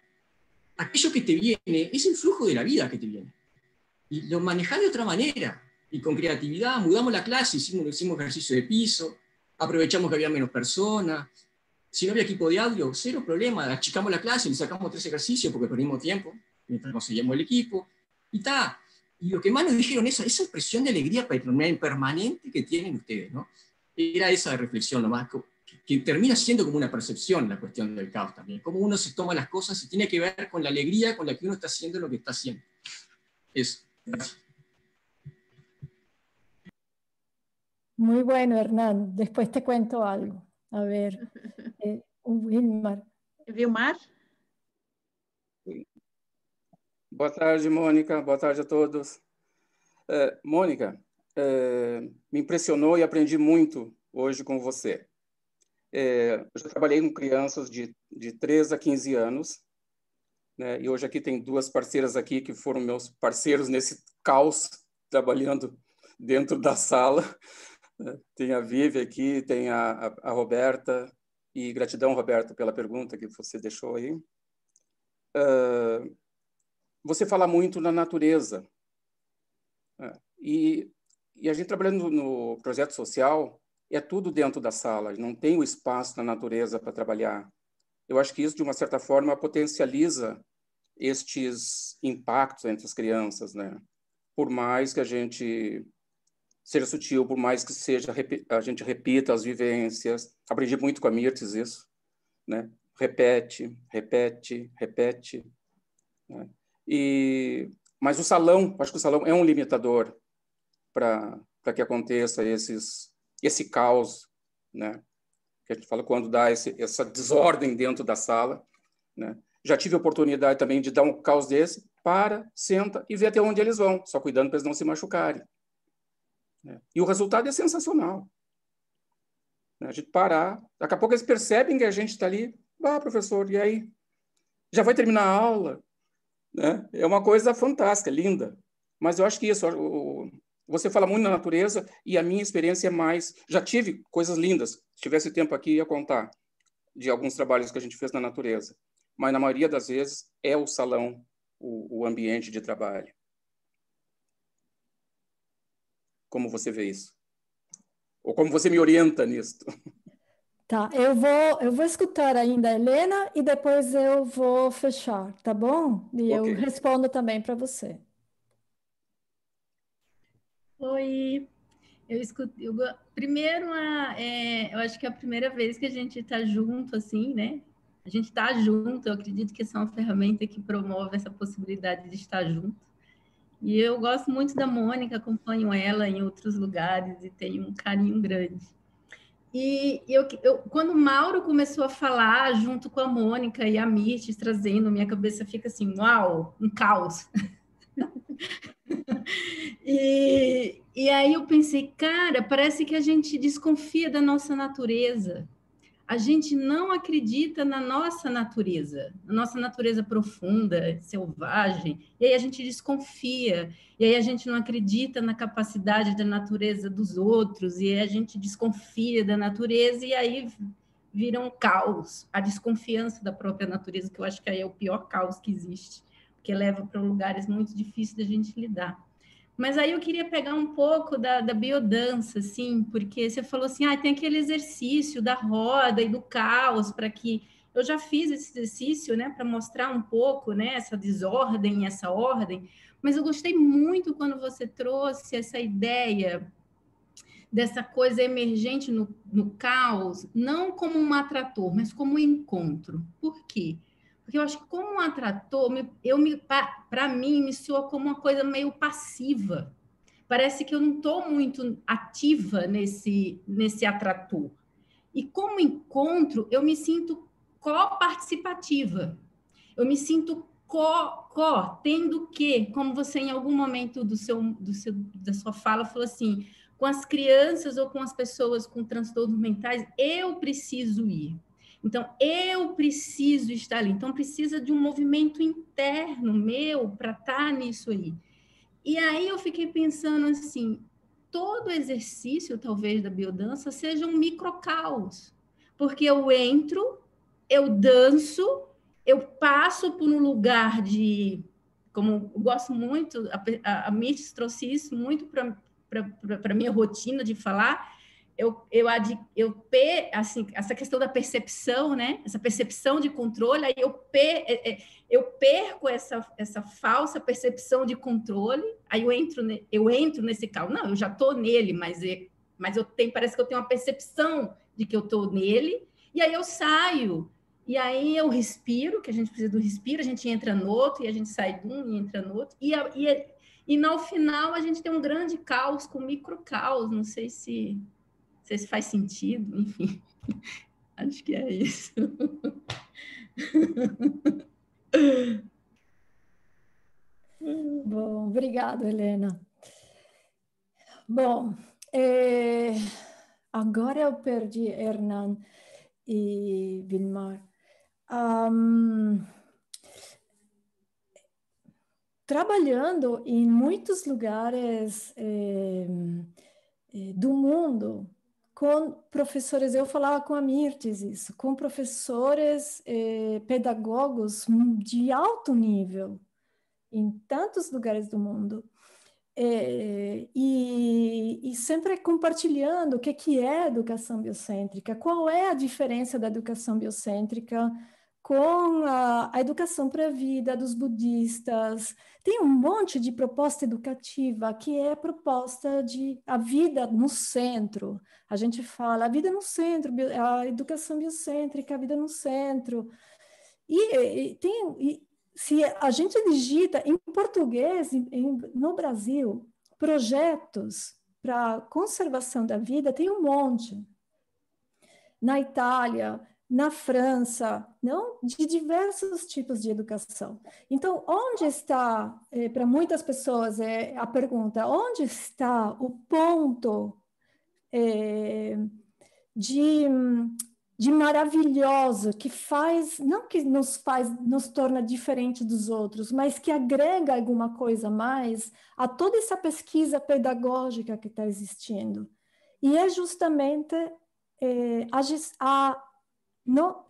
aquello que te viene es el flujo de la vida que te viene. Y lo manejás de otra manera. Y con creatividad mudamos la clase, hicimos, hicimos ejercicio de piso, aprovechamos que había menos personas. Si no había equipo de audio, cero problema, achicamos la clase, le sacamos tres ejercicios porque perdimos tiempo, mientras conseguíamos el equipo. Y ta. Y lo que más nos dijeron esa, esa expresión de alegría permanente que tienen ustedes, ¿no? Era esa reflexión, lo más que termina siendo como una percepción la cuestión del caos también, cómo uno se toma las cosas y tiene que ver con la alegría con la que uno está haciendo lo que está haciendo. Eso.
Muy bueno, Hernán. Después te cuento algo. A ver, eh, Wilmar. Vilmar?
Boa tarde, Mônica. Boa tarde a todos. Eh, Mónica, eh, me impresionó y e aprendí mucho hoy con você. É, eu já trabalhei com crianças de, de 3 a 15 anos, né? e hoje aqui tem duas parceiras aqui que foram meus parceiros nesse caos, trabalhando dentro da sala. Tem a Vivi aqui, tem a, a, a Roberta, e gratidão, Roberta, pela pergunta que você deixou aí. Uh, você fala muito na natureza. Uh, e, e a gente trabalhando no projeto social, é tudo dentro da sala, não tem o espaço na natureza para trabalhar. Eu acho que isso, de uma certa forma, potencializa estes impactos entre as crianças, né? Por mais que a gente seja sutil, por mais que seja a gente repita as vivências, aprendi muito com a Mirtes isso, né? Repete, repete, repete. Né? E mas o salão, acho que o salão é um limitador para para que aconteça esses esse caos, né? Que a gente fala quando dá esse, essa desordem dentro da sala, né? Já tive a oportunidade também de dar um caos desse, para, senta e vê até onde eles vão, só cuidando para eles não se machucarem. Né? E o resultado é sensacional. Né? A gente parar, daqui a pouco eles percebem que a gente está ali, ah, professor, e aí? Já vai terminar a aula? Né? É uma coisa fantástica, linda. Mas eu acho que isso, o, você fala muito na natureza e a minha experiência é mais. Já tive coisas lindas. Se tivesse tempo aqui, ia contar de alguns trabalhos que a gente fez na natureza. Mas na maioria das vezes é o salão, o, o ambiente de trabalho. Como você vê isso? Ou como você me orienta nisto?
Tá, eu vou, eu vou escutar ainda a Helena e depois eu vou fechar, tá bom? E okay. eu respondo também para você.
Oi. Eu escutei. Eu, primeiro, a, é, eu acho que é a primeira vez que a gente está junto, assim, né? A gente está junto. Eu acredito que essa é uma ferramenta que promove essa possibilidade de estar junto. E eu gosto muito da Mônica, acompanho ela em outros lugares e tenho um carinho grande. E eu, eu, quando o Mauro começou a falar junto com a Mônica e a Mirtes trazendo, minha cabeça fica assim, uau, um caos. e, e aí eu pensei, cara, parece que a gente desconfia da nossa natureza. A gente não acredita na nossa natureza, na nossa natureza profunda, selvagem, e aí a gente desconfia, e aí a gente não acredita na capacidade da natureza dos outros, e aí a gente desconfia da natureza, e aí vira um caos, a desconfiança da própria natureza, que eu acho que aí é o pior caos que existe porque leva para lugares muito difíceis da gente lidar. Mas aí eu queria pegar um pouco da, da biodança, assim, porque você falou assim, ah, tem aquele exercício da roda e do caos para que eu já fiz esse exercício, né, para mostrar um pouco, né, essa desordem, essa ordem, mas eu gostei muito quando você trouxe essa ideia dessa coisa emergente no, no caos, não como um atrator, mas como um encontro. Por quê? Porque eu acho que como um atrator, eu me para mim me soa como uma coisa meio passiva. Parece que eu não estou muito ativa nesse nesse atrator. E como encontro, eu me sinto coparticipativa. Eu me sinto co, co tendo que, como você em algum momento do seu, do seu da sua fala falou assim, com as crianças ou com as pessoas com transtornos mentais, eu preciso ir. Então, eu preciso estar ali. Então, precisa de um movimento interno meu para estar tá nisso aí. E aí eu fiquei pensando assim: todo exercício, talvez, da biodança seja um microcaos, porque eu entro, eu danço, eu passo por um lugar de. Como eu gosto muito, a, a, a Mitch trouxe isso muito para a minha rotina de falar eu, eu, eu pe, assim, essa questão da percepção, né? Essa percepção de controle, aí eu, pe, é, é, eu perco essa, essa falsa percepção de controle, aí eu entro, eu entro nesse carro. Não, eu já estou nele, mas, é, mas eu tenho, parece que eu tenho uma percepção de que eu estou nele, e aí eu saio. E aí eu respiro, que a gente precisa do respiro, a gente entra no outro, e a gente sai de um e entra no outro. E, e, e no final a gente tem um grande caos com micro caos, não sei se sei se faz sentido, enfim. Acho que é isso.
Bom, obrigado, Helena. Bom, é, agora eu perdi Hernan e Vilmar. Um, trabalhando em muitos lugares é, é do mundo, com professores, eu falava com a Mirtes isso, com professores eh, pedagogos de alto nível em tantos lugares do mundo. É, e, e, sempre compartilhando o que, que é educação biocêntrica, qual é a diferença da educação biocêntrica com a, a educação para a vida dos budistas. Tem um monte de proposta educativa que é proposta de a vida no centro. A gente fala a vida no centro, a educação biocêntrica, a vida no centro. E, e tem e, se a gente digita em português em, no Brasil projetos para conservação da vida tem um monte. Na Itália, na França, não? De diversos tipos de educação. Então, onde está, eh, para muitas pessoas, é a pergunta: onde está o ponto eh, de, de maravilhoso que faz, não que nos faz, nos torna diferente dos outros, mas que agrega alguma coisa mais a toda essa pesquisa pedagógica que está existindo? E é justamente eh, a não,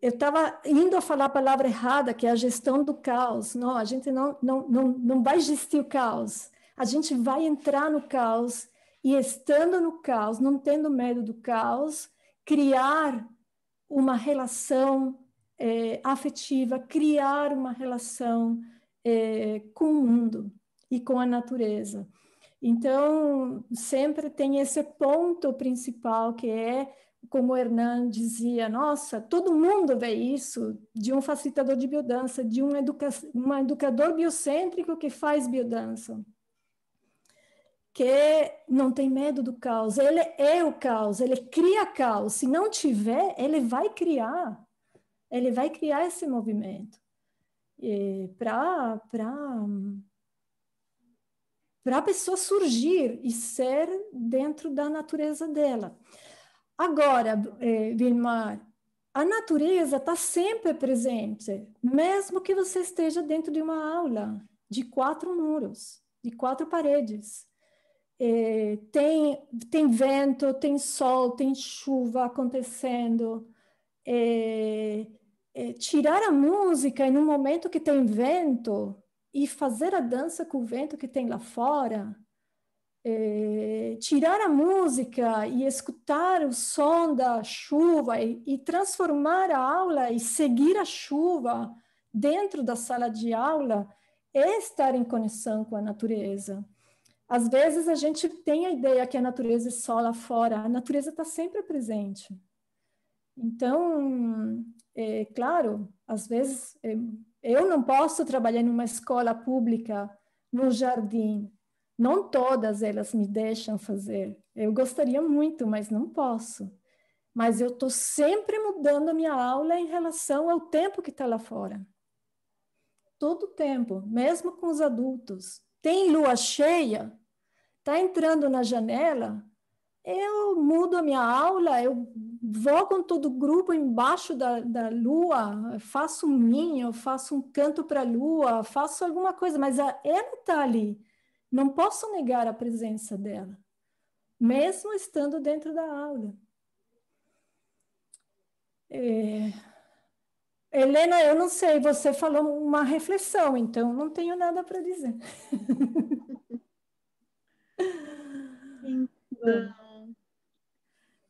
eu estava indo a falar a palavra errada, que é a gestão do caos. Não, a gente não, não, não, não vai gestir o caos. A gente vai entrar no caos e, estando no caos, não tendo medo do caos, criar uma relação é, afetiva, criar uma relação é, com o mundo e com a natureza. Então, sempre tem esse ponto principal que é como o Hernan dizia, nossa, todo mundo vê isso, de um facilitador de biodança, de um, educa um educador biocêntrico que faz biodança, que não tem medo do caos, ele é o caos, ele cria caos, se não tiver, ele vai criar, ele vai criar esse movimento. Para para a pessoa surgir e ser dentro da natureza dela. Agora, é, Vilmar, a natureza está sempre presente, mesmo que você esteja dentro de uma aula de quatro muros, de quatro paredes. É, tem, tem vento, tem sol, tem chuva acontecendo. É, tirar a música em um momento que tem vento e fazer a dança com o vento que tem lá fora é, tirar a música e escutar o som da chuva e, e, transformar a aula e seguir a chuva dentro da sala de aula é estar em conexão com a natureza. Às vezes a gente tem a ideia que a natureza é só lá fora, a natureza está sempre presente. Então, é claro, às vezes é, eu não posso trabalhar numa escola pública, no jardim, não todas elas me deixam fazer. Eu gostaria muito, mas não posso. Mas eu estou sempre mudando a minha aula em relação ao tempo que está lá fora. Todo tempo, mesmo com os adultos. Tem lua cheia, está entrando na janela, eu mudo a minha aula, eu vou com todo o grupo embaixo da, da lua, faço um ninho, faço um canto para a lua, faço alguma coisa, mas a, ela está ali não posso negar a presença dela, mesmo estando dentro da aula. É... Helena, eu não sei, você falou uma reflexão, então não tenho nada para dizer.
Então,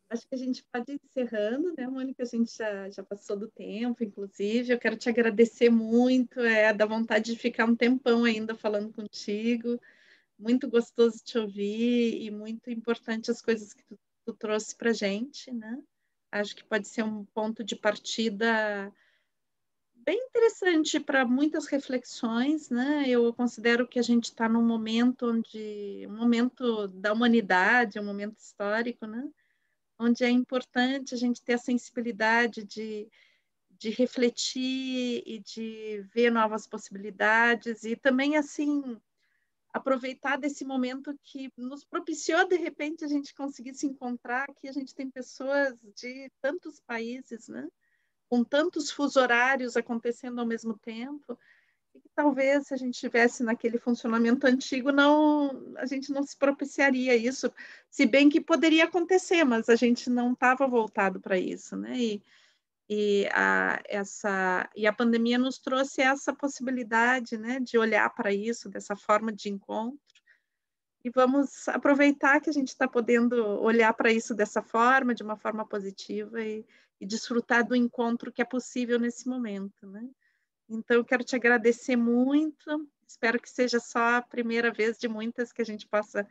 acho que a gente pode ir encerrando, né, Mônica? A gente já, já passou do tempo, inclusive. Eu quero te agradecer muito, é, da vontade de ficar um tempão ainda falando contigo muito gostoso te ouvir e muito importante as coisas que tu, tu trouxe para gente, né? Acho que pode ser um ponto de partida bem interessante para muitas reflexões, né? Eu considero que a gente está num momento onde, um momento da humanidade, um momento histórico, né? Onde é importante a gente ter a sensibilidade de, de refletir e de ver novas possibilidades e também assim aproveitar desse momento que nos propiciou, de repente, a gente conseguir se encontrar. Aqui a gente tem pessoas de tantos países, né? com tantos fuso horários acontecendo ao mesmo tempo, e que talvez se a gente tivesse naquele funcionamento antigo, não, a gente não se propiciaria isso, se bem que poderia acontecer, mas a gente não estava voltado para isso, né? E, e a, essa e a pandemia nos trouxe essa possibilidade né, de olhar para isso dessa forma de encontro e vamos aproveitar que a gente está podendo olhar para isso dessa forma de uma forma positiva e, e, desfrutar do encontro que é possível nesse momento né? então eu quero te agradecer muito espero que seja só a primeira vez de muitas que a gente possa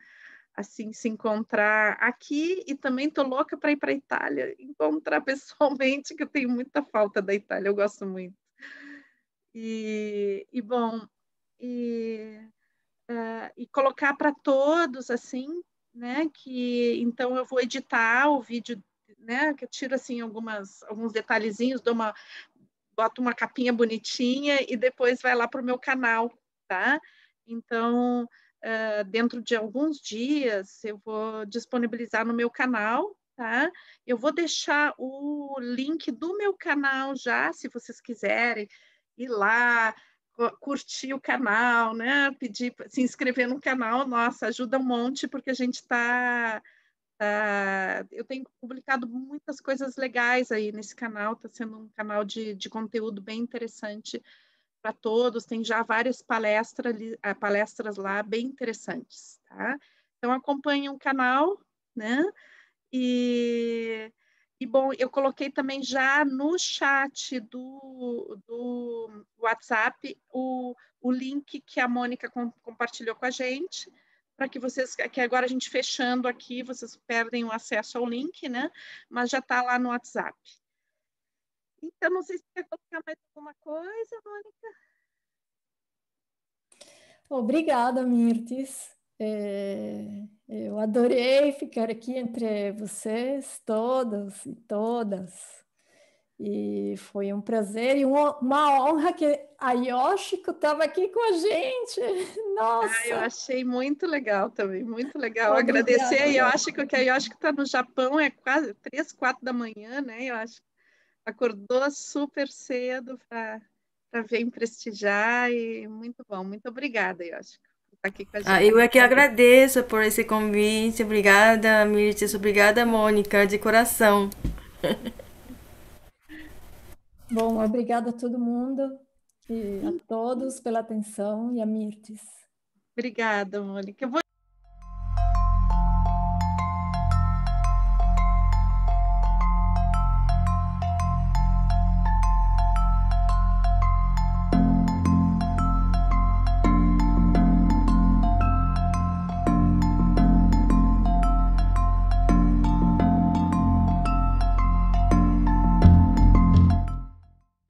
assim se encontrar aqui e também tô louca para ir para Itália, encontrar pessoalmente que eu tenho muita falta da Itália, eu gosto muito. E, e bom, e, uh, e colocar para todos assim, né? Que então eu vou editar o vídeo, né? Que eu tiro assim algumas alguns detalhezinhos, dou uma boto uma capinha bonitinha e depois vai lá para o meu canal, tá? Então, uh, dentro de alguns dias, eu vou disponibilizar no meu canal, tá? Eu vou deixar o link do meu canal já, se vocês quiserem ir lá, curtir o canal, né? Pedir, se inscrever no canal, nossa, ajuda um monte, porque a gente está. Tá... eu tenho publicado muitas coisas legais aí nesse canal, está sendo um canal de, de conteúdo bem interessante para todos, tem já várias palestras, ah, palestras lá bem interessantes, tá? Então acompanhe o canal, né? E, e bom, eu coloquei também já no chat do, do WhatsApp o, o link que a Mônica com, compartilhou com a gente, para que vocês, que agora a gente fechando aqui, vocês perdem o acesso ao link, né? Mas já está lá no WhatsApp, então, não sei se quer colocar mais alguma coisa, Mônica. Obrigada, Mirtes.
É, eu adorei ficar aqui entre vocês todos e todas. E foi um prazer e uma
honra que a Yoshiko estava aqui com a gente. Nossa! Ah, eu achei muito legal também, muito legal. Obrigada. Agradecer a Yoshiko, que a Yoshiko está no Japão, é quase três, quatro da manhã, né? Eu acho acordou super cedo para vir prestigiar e muito bom. Muito obrigada, Yoshico, por estar aqui com a gente. Ah, eu é que
agradeço por esse convite. Obrigada, Mirtes. Obrigada, Mônica, de coração.
Bom, obrigada a todo mundo e a todos pela atenção e a Mirtes.
Obrigada, Mônica.